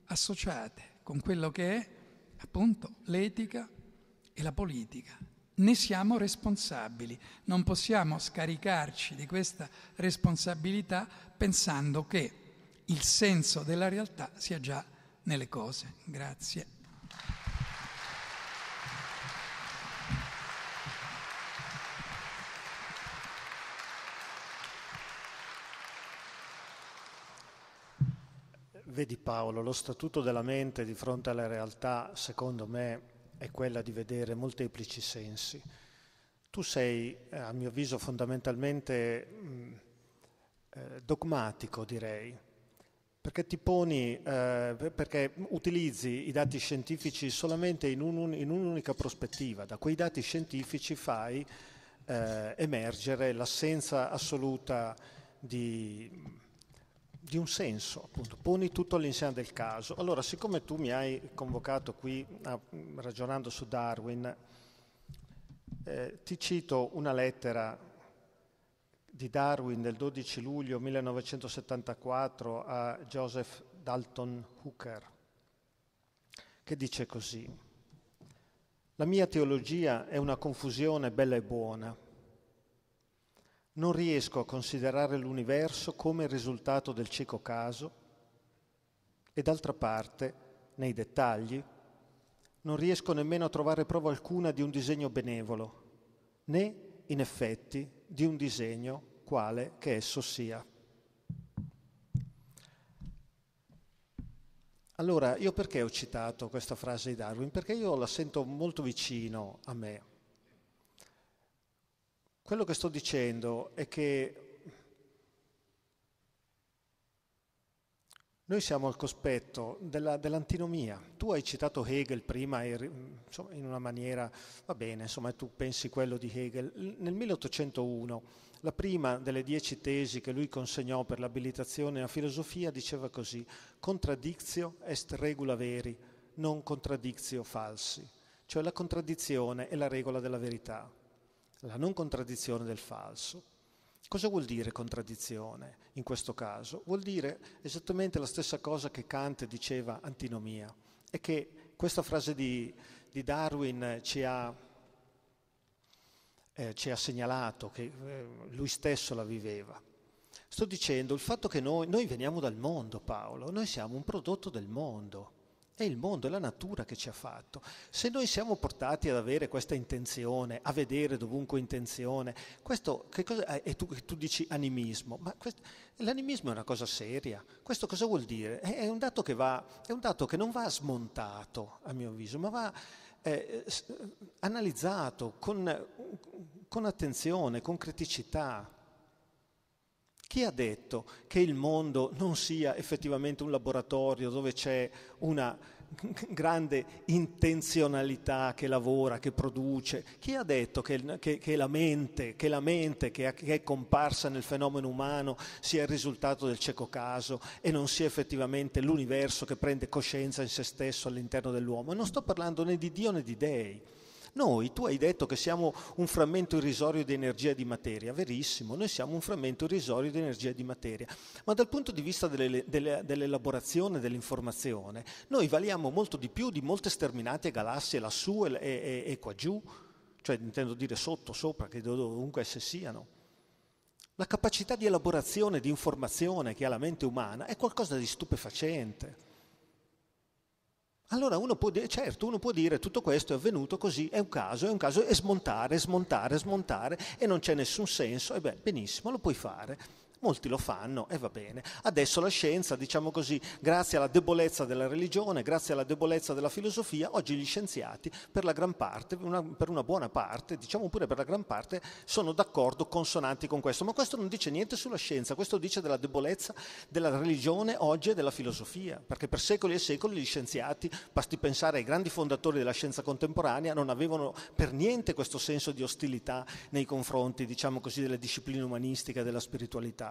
Speaker 1: associate, con quello che è appunto l'etica e la politica. Ne siamo responsabili, non possiamo scaricarci di questa responsabilità pensando che il senso della realtà sia già nelle cose. Grazie.
Speaker 2: Vedi Paolo, lo statuto della mente di fronte alla realtà, secondo me, è quella di vedere molteplici sensi. Tu sei, eh, a mio avviso, fondamentalmente mh, mm, eh, dogmatico, direi, perché ti poni, eh, perché utilizzi i dati scientifici solamente in, un, in un'unica prospettiva. Da quei dati scientifici fai eh, emergere l'assenza assoluta di di un senso, appunto, poni tutto all'insieme del caso. Allora, siccome tu mi hai convocato qui a, ragionando su Darwin, eh, ti cito una lettera di Darwin del 12 luglio 1974 a Joseph Dalton Hooker, che dice così, la mia teologia è una confusione bella e buona non riesco a considerare l'universo come il risultato del cieco caso e d'altra parte, nei dettagli, non riesco nemmeno a trovare prova alcuna di un disegno benevolo, né, in effetti, di un disegno quale che esso sia. Allora, io perché ho citato questa frase di Darwin? Perché io la sento molto vicino a me. Quello che sto dicendo è che noi siamo al cospetto della, dell'antinomia. Tu hai citato Hegel prima insomma, in una maniera, va bene, insomma tu pensi quello di Hegel. Nel 1801 la prima delle dieci tesi che lui consegnò per l'abilitazione a filosofia diceva così, contraddizio est regula veri, non contraddizio falsi. Cioè la contraddizione è la regola della verità la non contraddizione del falso. Cosa vuol dire contraddizione in questo caso? Vuol dire esattamente la stessa cosa che Kant diceva antinomia e che questa frase di, di Darwin ci ha, eh, ci ha, segnalato, che eh, lui stesso la viveva. Sto dicendo il fatto che noi, noi veniamo dal mondo, Paolo, noi siamo un prodotto del mondo. È il mondo, è la natura che ci ha fatto. Se noi siamo portati ad avere questa intenzione, a vedere dovunque intenzione, questo che cosa, eh, e tu, tu dici animismo, ma questo, l'animismo è una cosa seria. Questo cosa vuol dire? È un dato che, va, un dato che non va smontato, a mio avviso, ma va eh, analizzato con, con attenzione, con criticità. Chi ha detto che il mondo non sia effettivamente un laboratorio dove c'è una grande intenzionalità che lavora, che produce? Chi ha detto che, che, che la mente, che, la mente che, che è comparsa nel fenomeno umano sia il risultato del cieco caso e non sia effettivamente l'universo che prende coscienza in se stesso all'interno dell'uomo? non sto parlando né di Dio né di dei. Noi, tu hai detto che siamo un frammento irrisorio di energia e di materia, verissimo, noi siamo un frammento irrisorio di energia e di materia, ma dal punto di vista delle, delle, dell'elaborazione dell'informazione, noi valiamo molto di più di molte sterminate galassie lassù e, e, e qua giù, cioè intendo dire sotto, sopra, che dovunque esse siano. La capacità di elaborazione di informazione che ha la mente umana è qualcosa di stupefacente. Allora uno può dire, certo, uno può dire tutto questo è avvenuto così, è un caso, è un caso, e smontare, smontare, smontare, e non c'è nessun senso, e beh, benissimo, lo puoi fare molti lo fanno e va bene. Adesso la scienza, diciamo così, grazie alla debolezza della religione, grazie alla debolezza della filosofia, oggi gli scienziati per la gran parte, una, per una buona parte, diciamo pure per la gran parte, sono d'accordo consonanti con questo. Ma questo non dice niente sulla scienza, questo dice della debolezza della religione oggi e della filosofia, perché per secoli e secoli gli scienziati, basti pensare ai grandi fondatori della scienza contemporanea, non avevano per niente questo senso di ostilità nei confronti, diciamo così, delle discipline umanistiche e della spiritualità.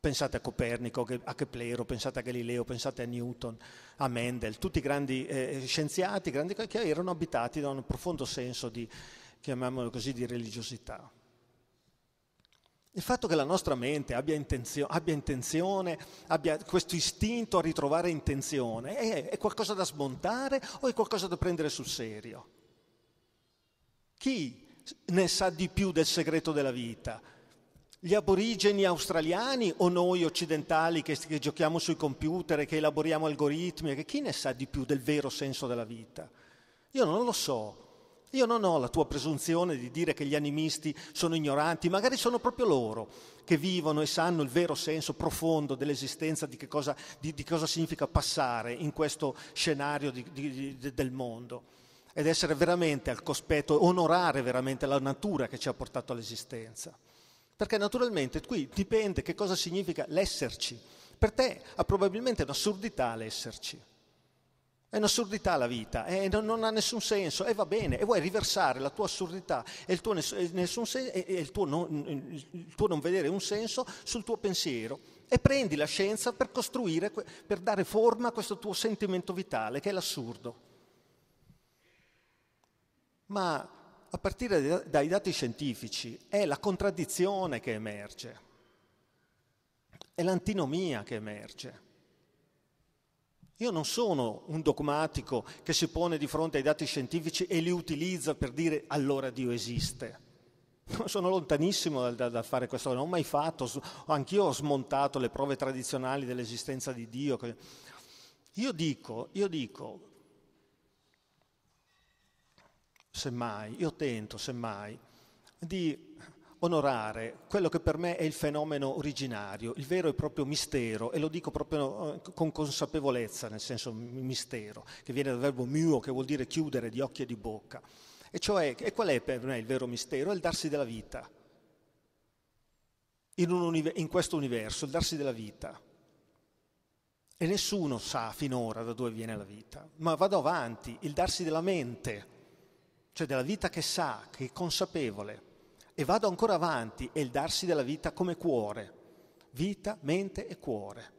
Speaker 2: Pensate a Copernico, a Keplero, pensate a Galileo, pensate a Newton, a Mendel, tutti grandi eh, eh, scienziati grandi, che erano abitati da un profondo senso di, chiamiamolo così, di religiosità. Il fatto che la nostra mente abbia, intenzio, abbia intenzione, abbia questo istinto a ritrovare intenzione, è, è, qualcosa da smontare o è qualcosa da prendere sul serio? Chi ne sa di più del segreto della vita? gli aborigeni australiani o noi occidentali che, che, giochiamo sui computer e che elaboriamo algoritmi che chi ne sa di più del vero senso della vita? Io non lo so. Io non ho la tua presunzione di dire che gli animisti sono ignoranti, magari sono proprio loro che vivono e sanno il vero senso profondo dell'esistenza, di, cosa, di, di cosa, significa passare in questo scenario di, del mondo ed essere veramente al cospetto, onorare veramente la natura che ci ha portato all'esistenza. Perché naturalmente qui dipende che cosa significa l'esserci. Per te ha probabilmente un'assurdità l'esserci. È un'assurdità la vita, eh, non, non, ha nessun senso, e va bene, e vuoi riversare la tua assurdità e il tuo, nessun, sen- e, e il, tuo non, il tuo non vedere un senso sul tuo pensiero. E prendi la scienza per costruire, per dare forma a questo tuo sentimento vitale, che è l'assurdo. Ma a partire dai dati scientifici, è la contraddizione che emerge, è l'antinomia che emerge. Io non sono un dogmatico che si pone di fronte ai dati scientifici e li utilizza per dire allora Dio esiste. [laughs] Sono lontanissimo dal da, da fare questo, non ho mai fatto, anch'io ho smontato le prove tradizionali dell'esistenza di Dio. Io dico, io dico semmai, io tento semmai di onorare quello che per me è il fenomeno originario, il vero e proprio mistero, e lo dico proprio eh, con consapevolezza, nel senso mistero, che viene dal verbo mio, che vuol dire chiudere di occhi e di bocca. E cioè, e qual è per me il vero mistero? È il darsi della vita. In, un, in questo universo, il darsi della vita. E nessuno sa finora da dove viene la vita, ma vado avanti, il darsi della mente, cioè della vita che sa, che è consapevole, e vado ancora avanti è il darsi della vita come cuore, vita, mente e cuore.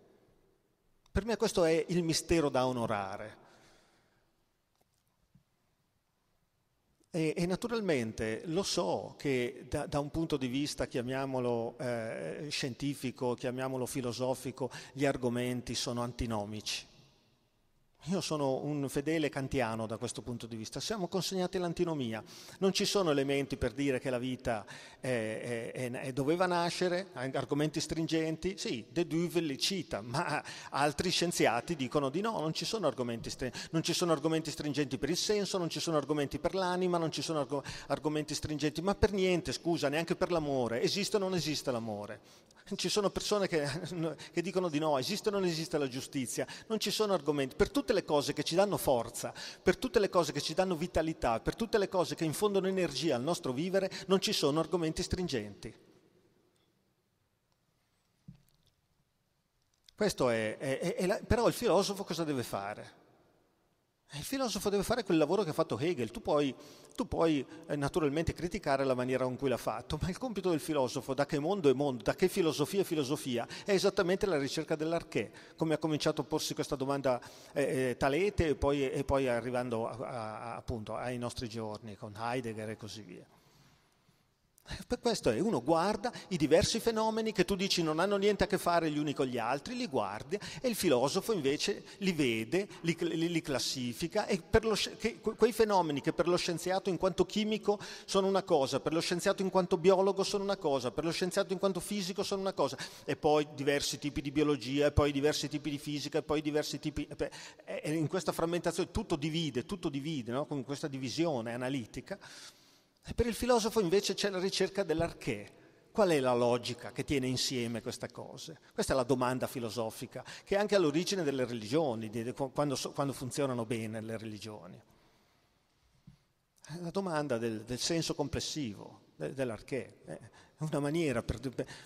Speaker 2: Per me questo è il mistero da onorare. E, e naturalmente lo so che da, da, un punto di vista, chiamiamolo eh, scientifico, chiamiamolo filosofico, gli argomenti sono antinomici. Io sono un fedele kantiano da questo punto di vista, siamo consegnati all'antinomia, non ci sono elementi per dire che la vita è, è, è, doveva nascere, argomenti stringenti, sì, De Duve li cita, ma altri scienziati dicono di no, non ci sono argomenti, stringenti, non ci sono argomenti stringenti per il senso, non ci sono argomenti per l'anima, non ci sono argomenti stringenti, ma per niente, scusa, neanche per l'amore, esiste o non esiste l'amore? [laughs] ci sono persone che, [laughs] che, dicono di no, esiste o non esiste la giustizia, non ci sono argomenti, per tutte le cose che ci danno forza, per tutte le cose che ci danno vitalità, per tutte le cose che infondono energia al nostro vivere, non ci sono argomenti stringenti. Questo è, è, è, è la, però il filosofo cosa deve fare? Eh, il filosofo deve fare quel lavoro che ha fatto Hegel, tu puoi, tu puoi eh, naturalmente criticare la maniera con cui l'ha fatto, ma il compito del filosofo, da che mondo è mondo, da che filosofia è filosofia, è esattamente la ricerca dell'archè, come ha cominciato a porsi questa domanda eh, eh Talete e poi, e poi arrivando a, a, appunto ai nostri giorni con Heidegger e così via. Per questo è, uno guarda i diversi fenomeni che tu dici non hanno niente a che fare gli uni con gli altri, li guarda e il filosofo invece li vede, li, li, li classifica e lo, che, quei fenomeni che per lo scienziato in quanto chimico sono una cosa, per lo scienziato in quanto biologo sono una cosa, per lo scienziato in quanto fisico sono una cosa e poi diversi tipi di biologia e poi diversi tipi di fisica e poi diversi tipi... E in questa frammentazione tutto divide, tutto divide, no? con questa divisione analitica. Per il filosofo invece c'è la ricerca dell'arché. Qual è la logica che tiene insieme queste cose? Questa è la domanda filosofica che è anche all'origine delle religioni, quando, quando funzionano bene le religioni. È la domanda del, del senso complessivo, dell'arché. È una maniera per,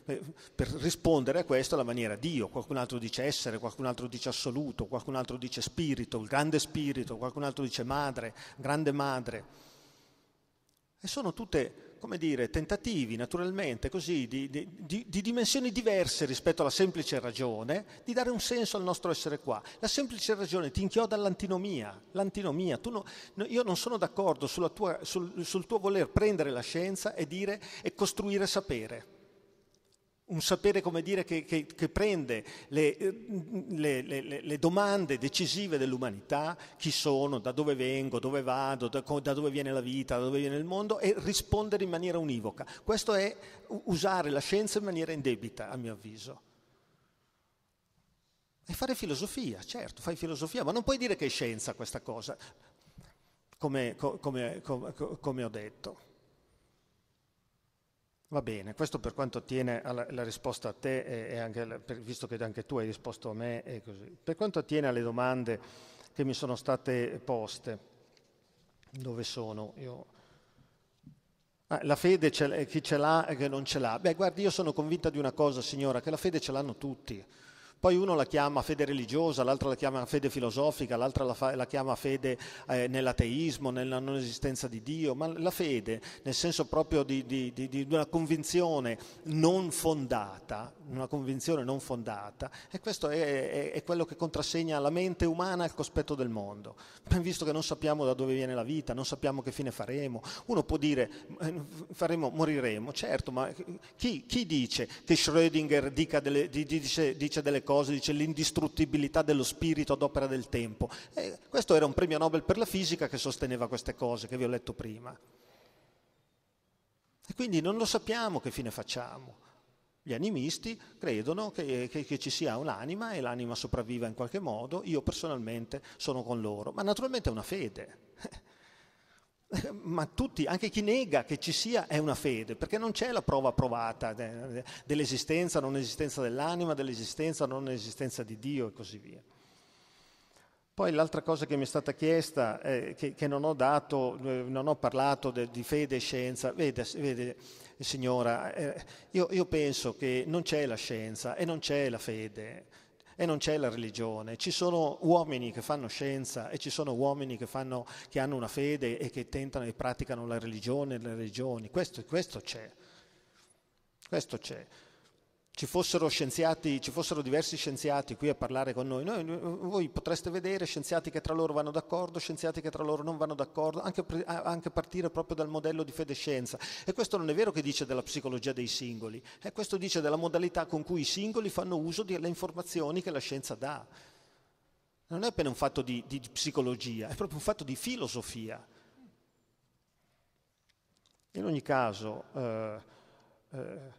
Speaker 2: per, rispondere a questo è la maniera Dio. Qualcun altro dice essere, qualcun altro dice assoluto, qualcun altro dice spirito, il grande spirito, qualcun altro dice madre, grande madre. E sono tutte, come dire, tentativi naturalmente così di, di, di, di dimensioni diverse rispetto alla semplice ragione di dare un senso al nostro essere qua. La semplice ragione ti inchioda all'antinomia, l'antinomia. No, no, io non sono d'accordo tua, sul, sul tuo voler prendere la scienza e dire e costruire sapere un sapere come dire, che, che, che prende eh, le, le, le, le, domande decisive dell'umanità, chi sono, da dove vengo, dove vado, da, da, dove viene la vita, da dove viene il mondo, e rispondere in maniera univoca. Questo è usare la scienza in maniera indebita, a mio avviso. E fare filosofia, certo, fai filosofia, ma non puoi dire che è scienza questa cosa, come, come, come, come ho detto. Va bene, questo per quanto attiene alla, risposta a te, e, anche, visto che anche tu hai risposto a me, Per quanto attiene alle domande che mi sono state poste, dove sono? Io... Ah, la fede ce eh, chi ce l'ha e eh, chi non ce l'ha? Beh, guardi, io sono convinta di una cosa, signora, che la fede ce l'hanno tutti. Poi uno la chiama fede religiosa, l'altro la chiama fede filosofica, l'altro la, la chiama fede eh, nell'ateismo, nella non esistenza di Dio, ma la fede nel senso proprio di, di, di, di una convinzione non fondata, una convinzione non fondata, e questo è, è, è quello che contrassegna la mente umana al cospetto del mondo. Visto che non sappiamo da dove viene la vita, non sappiamo che fine faremo, uno può dire eh, faremo, moriremo, certo, ma chi, chi dice che Schrödinger delle, dice, dice delle cose? cose, dice l'indistruttibilità dello spirito ad opera del tempo. E questo era un premio Nobel per la fisica che sosteneva queste cose che vi ho letto prima. E quindi non lo sappiamo che fine facciamo. Gli animisti credono che, che, che, ci sia un'anima e l'anima sopravviva in qualche modo, io personalmente sono con loro, ma naturalmente è una fede. [laughs] Ma tutti, anche chi nega che ci sia, è una fede, perché non c'è la prova provata dell'esistenza, non esistenza dell'anima, dell'esistenza, non esistenza di Dio e così via. Poi l'altra cosa che mi è stata chiesta, eh, che, che, non ho dato, eh, non ho parlato de, di fede e scienza, vede, vede signora, eh, io, io penso che non c'è la scienza e non c'è la fede, e non c'è la religione, ci sono uomini che fanno scienza e ci sono uomini che, fanno, che hanno una fede e che tentano e praticano la religione e le religioni, questo, questo c'è, questo c'è ci fossero scienziati, ci fossero diversi scienziati qui a parlare con noi, noi voi potreste vedere scienziati che tra loro vanno d'accordo, scienziati che tra loro non vanno d'accordo, anche, anche partire proprio dal modello di fedescienza. E questo non è vero che dice della psicologia dei singoli, eh, questo dice della modalità con cui i singoli fanno uso delle informazioni che la scienza dà. Non è appena un fatto di, di psicologia, è proprio un fatto di filosofia. In ogni caso... Eh, eh,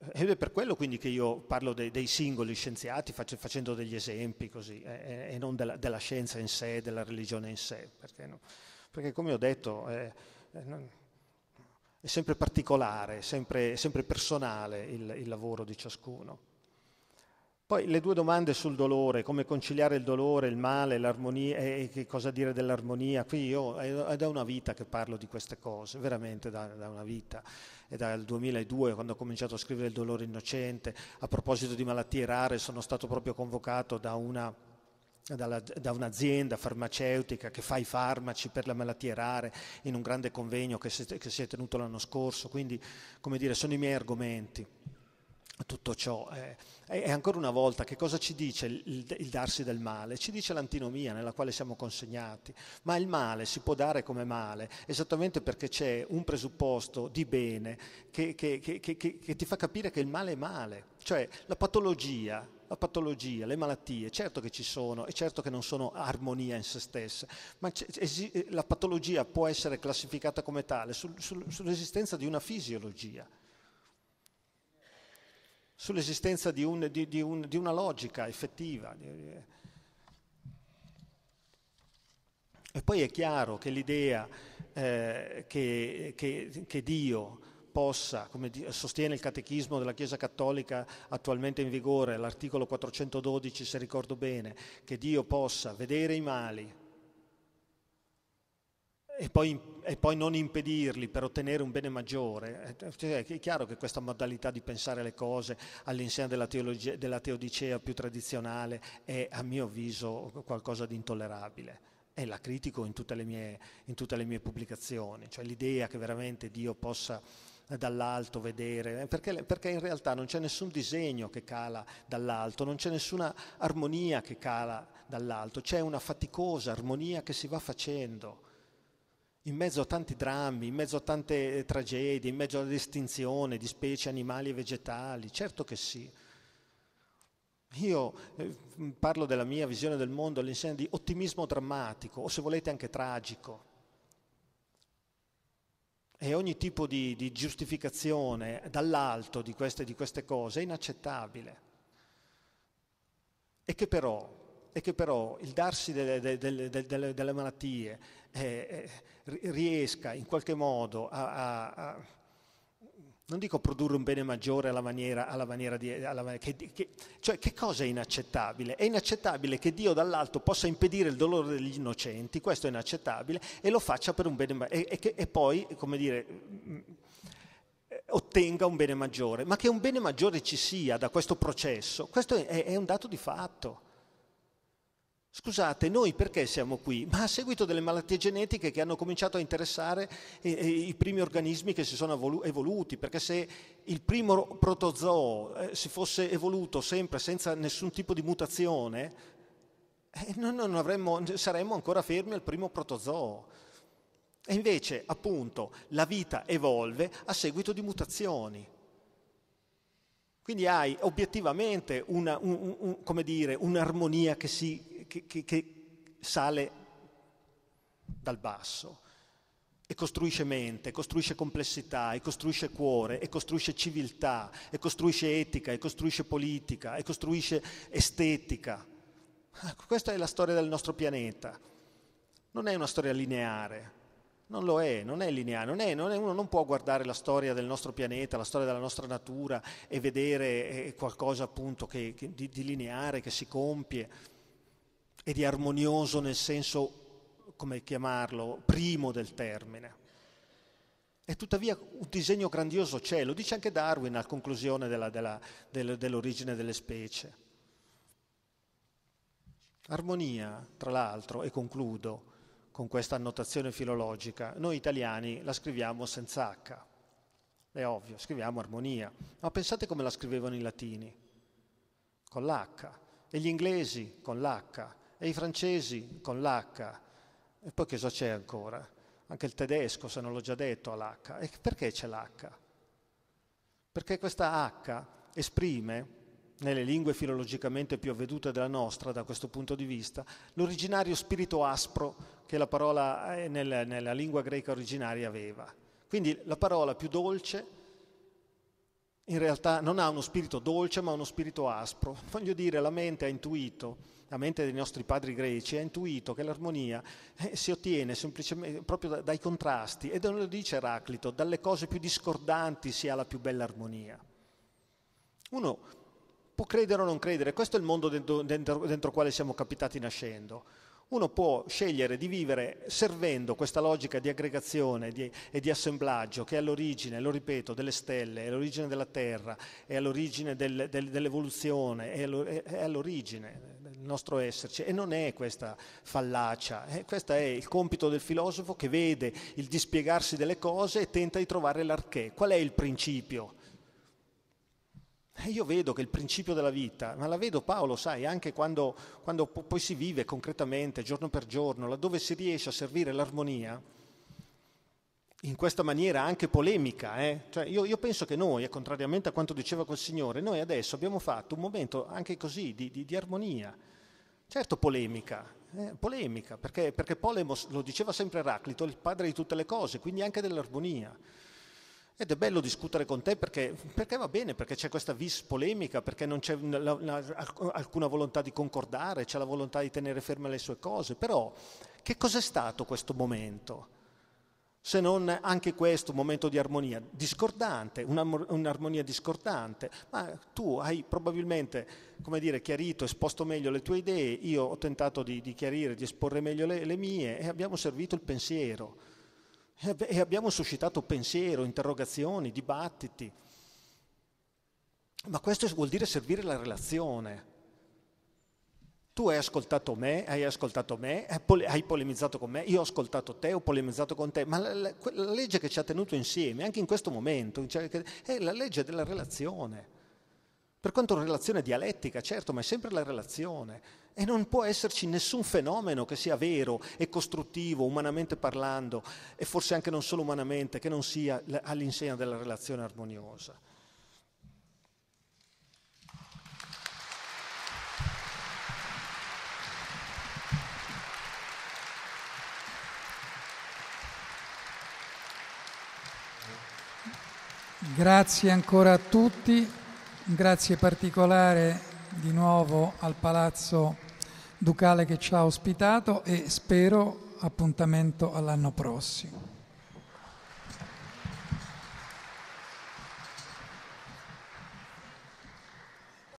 Speaker 2: eh, ed è per quello quindi che io parlo dei, dei singoli scienziati faccio, facendo degli esempi così eh, eh, e non della, della, scienza in sé, della religione in sé, perché, no? perché come ho detto eh, eh non, è sempre particolare, è sempre, è sempre personale il, il lavoro di ciascuno. Poi le due domande sul dolore, come conciliare il dolore, il male, l'armonia e eh, eh, che cosa dire dell'armonia. Qui io è da una vita che parlo di queste cose, veramente da, da una vita. È dal 2002 quando ho cominciato a scrivere Il dolore innocente. A proposito di malattie rare sono stato proprio convocato da una dalla, da un'azienda farmaceutica che fa i farmaci per le malattie rare in un grande convegno che si, che si è tenuto l'anno scorso, quindi come dire sono i miei argomenti tutto ciò. Eh, e ancora una volta, che cosa ci dice il, il, darsi del male? Ci dice l'antinomia nella quale siamo consegnati, ma il male si può dare come male, esattamente perché c'è un presupposto di bene che, che, che, che ti fa capire che il male è male, cioè la patologia. La patologia, le malattie, certo che ci sono e certo che non sono armonia in se stesse, ma la patologia può essere classificata come tale sul, sul, sull'esistenza di una fisiologia sull'esistenza di, un, di, di, un, di una logica effettiva. E poi è chiaro che l'idea eh, che, che, che, Dio possa, come sostiene il catechismo della Chiesa Cattolica attualmente in vigore, l'articolo 412 se ricordo bene, che Dio possa vedere i mali, e poi, e poi, non impedirli per ottenere un bene maggiore. Eh, cioè, è chiaro che questa modalità di pensare le cose all'insegna della, teologia, della teodicea più tradizionale è, a mio avviso, qualcosa di intollerabile. E la critico in tutte le mie, tutte le mie pubblicazioni. Cioè l'idea che veramente Dio possa eh, dall'alto vedere, eh, perché, perché, in realtà non c'è nessun disegno che cala dall'alto, non c'è nessuna armonia che cala dall'alto, c'è una faticosa armonia che si va facendo in mezzo a tanti drammi, in mezzo a tante eh, tragedie, in mezzo all'estinzione di specie animali e vegetali, certo che sì. Io eh, parlo della mia visione del mondo all'insegna di ottimismo drammatico, o se volete anche tragico. E ogni tipo di, di giustificazione dall'alto di queste, di queste cose è inaccettabile. E che però e che però il darsi delle, delle, delle, delle, malattie, eh, eh riesca in qualche modo a, a, a, non dico produrre un bene maggiore alla maniera, alla maniera di... Alla, che, che, cioè che cosa è inaccettabile? È inaccettabile che Dio dall'alto possa impedire il dolore degli innocenti, questo è inaccettabile, e lo faccia per un bene maggiore, e, e, e poi, come dire eh, ottenga un bene maggiore, ma che un bene maggiore ci sia da questo processo, questo è, è un dato di fatto. Scusate, noi perché siamo qui? Ma a seguito delle malattie genetiche che hanno cominciato a interessare eh, eh, i primi organismi che si sono evoluti, perché se il primo protozoo eh, si fosse evoluto sempre senza nessun tipo di mutazione, non avremmo, saremmo ancora fermi al primo protozoo. E invece, appunto, la vita evolve a seguito di mutazioni. Quindi hai obiettivamente una, un, un, un, dire, un'armonia che si che, che, che sale dal basso e costruisce mente, costruisce complessità, e costruisce cuore, e costruisce civiltà, e costruisce etica, e costruisce politica, e costruisce estetica. Ecco, questa è la storia del nostro pianeta. Non è una storia lineare, non lo è, non è lineare, non è, non è, uno non può guardare la storia del nostro pianeta, la storia della nostra natura e vedere eh, qualcosa appunto che, che, di, di lineare che si compie e di armonioso nel senso, come chiamarlo, primo del termine. E tuttavia un disegno grandioso c'è, cioè, lo dice anche Darwin a conclusione della, della, del, dell'origine delle specie. Armonia, tra l'altro, e concludo con questa annotazione filologica, noi italiani la scriviamo senza H, è ovvio, scriviamo armonia, ma pensate come la scrivevano i latini, con l'H, e gli inglesi con l'H, e i francesi con l'H. E poi che cosa c'è ancora? Anche il tedesco, se non l'ho già detto, ha l'H. E perché c'è l'H? Perché questa H esprime, nelle lingue filologicamente più avvedute della nostra da questo punto di vista, l'originario spirito aspro che la parola eh, nella, nella lingua greca originaria aveva. Quindi la parola più dolce in realtà non ha uno spirito dolce ma uno spirito aspro. Voglio dire, la mente ha intuito la mente dei nostri padri greci, ha intuito che l'armonia eh, si ottiene semplicemente proprio da, dai contrasti e non lo dice Eraclito, dalle cose più discordanti si ha la più bella armonia. Uno può credere o non credere, questo è il mondo dentro, il quale siamo capitati nascendo. Uno può scegliere di vivere servendo questa logica di aggregazione di, e di assemblaggio che è all'origine, lo ripeto, delle stelle, è all'origine della Terra, è all'origine del, del, dell'evoluzione, è, allo, è, all'origine del nostro esserci. E non è questa fallacia, eh, questo è il compito del filosofo che vede il dispiegarsi delle cose e tenta di trovare l'archè. Qual è il principio? E eh, io vedo che il principio della vita, ma la vedo Paolo, sai, anche quando, quando poi si vive concretamente, giorno per giorno, laddove si riesce a servire l'armonia, in questa maniera anche polemica. Eh? Cioè io, io, penso che noi, contrariamente a quanto diceva quel Signore, noi adesso abbiamo fatto un momento anche così di, di, di armonia, certo polemica, eh, polemica, perché, perché Polemos lo diceva sempre Eraclito, il padre di tutte le cose, quindi anche dell'armonia. Ed è bello discutere con te perché, perché va bene, perché c'è questa vis polemica, perché non c'è la, la, alcuna volontà di concordare, c'è la volontà di tenere ferme le sue cose, però che cos'è stato questo momento? se non anche questo momento di armonia discordante, un'armonia discordante, ma tu hai probabilmente, come dire, chiarito, esposto meglio le tue idee, io ho tentato di, di chiarire, di esporre meglio le, le mie e abbiamo servito il pensiero e abbiamo suscitato pensiero, interrogazioni, dibattiti. Ma questo vuol dire servire la relazione. Tu hai ascoltato me, hai ascoltato me, hai polemizzato con me, io ho ascoltato te, ho polemizzato con te, ma la, la, la legge che ci ha tenuto insieme, anche in questo momento, cioè, è la legge della relazione. Per quanto una relazione dialettica, certo, ma è sempre la relazione. E non può esserci nessun fenomeno che sia vero e costruttivo, umanamente parlando, e forse anche non solo umanamente, che non sia all'insegna della relazione armoniosa.
Speaker 1: Grazie ancora a tutti, grazie particolare di nuovo al Palazzo Ducale che ci ha ospitato e spero appuntamento all'anno prossimo.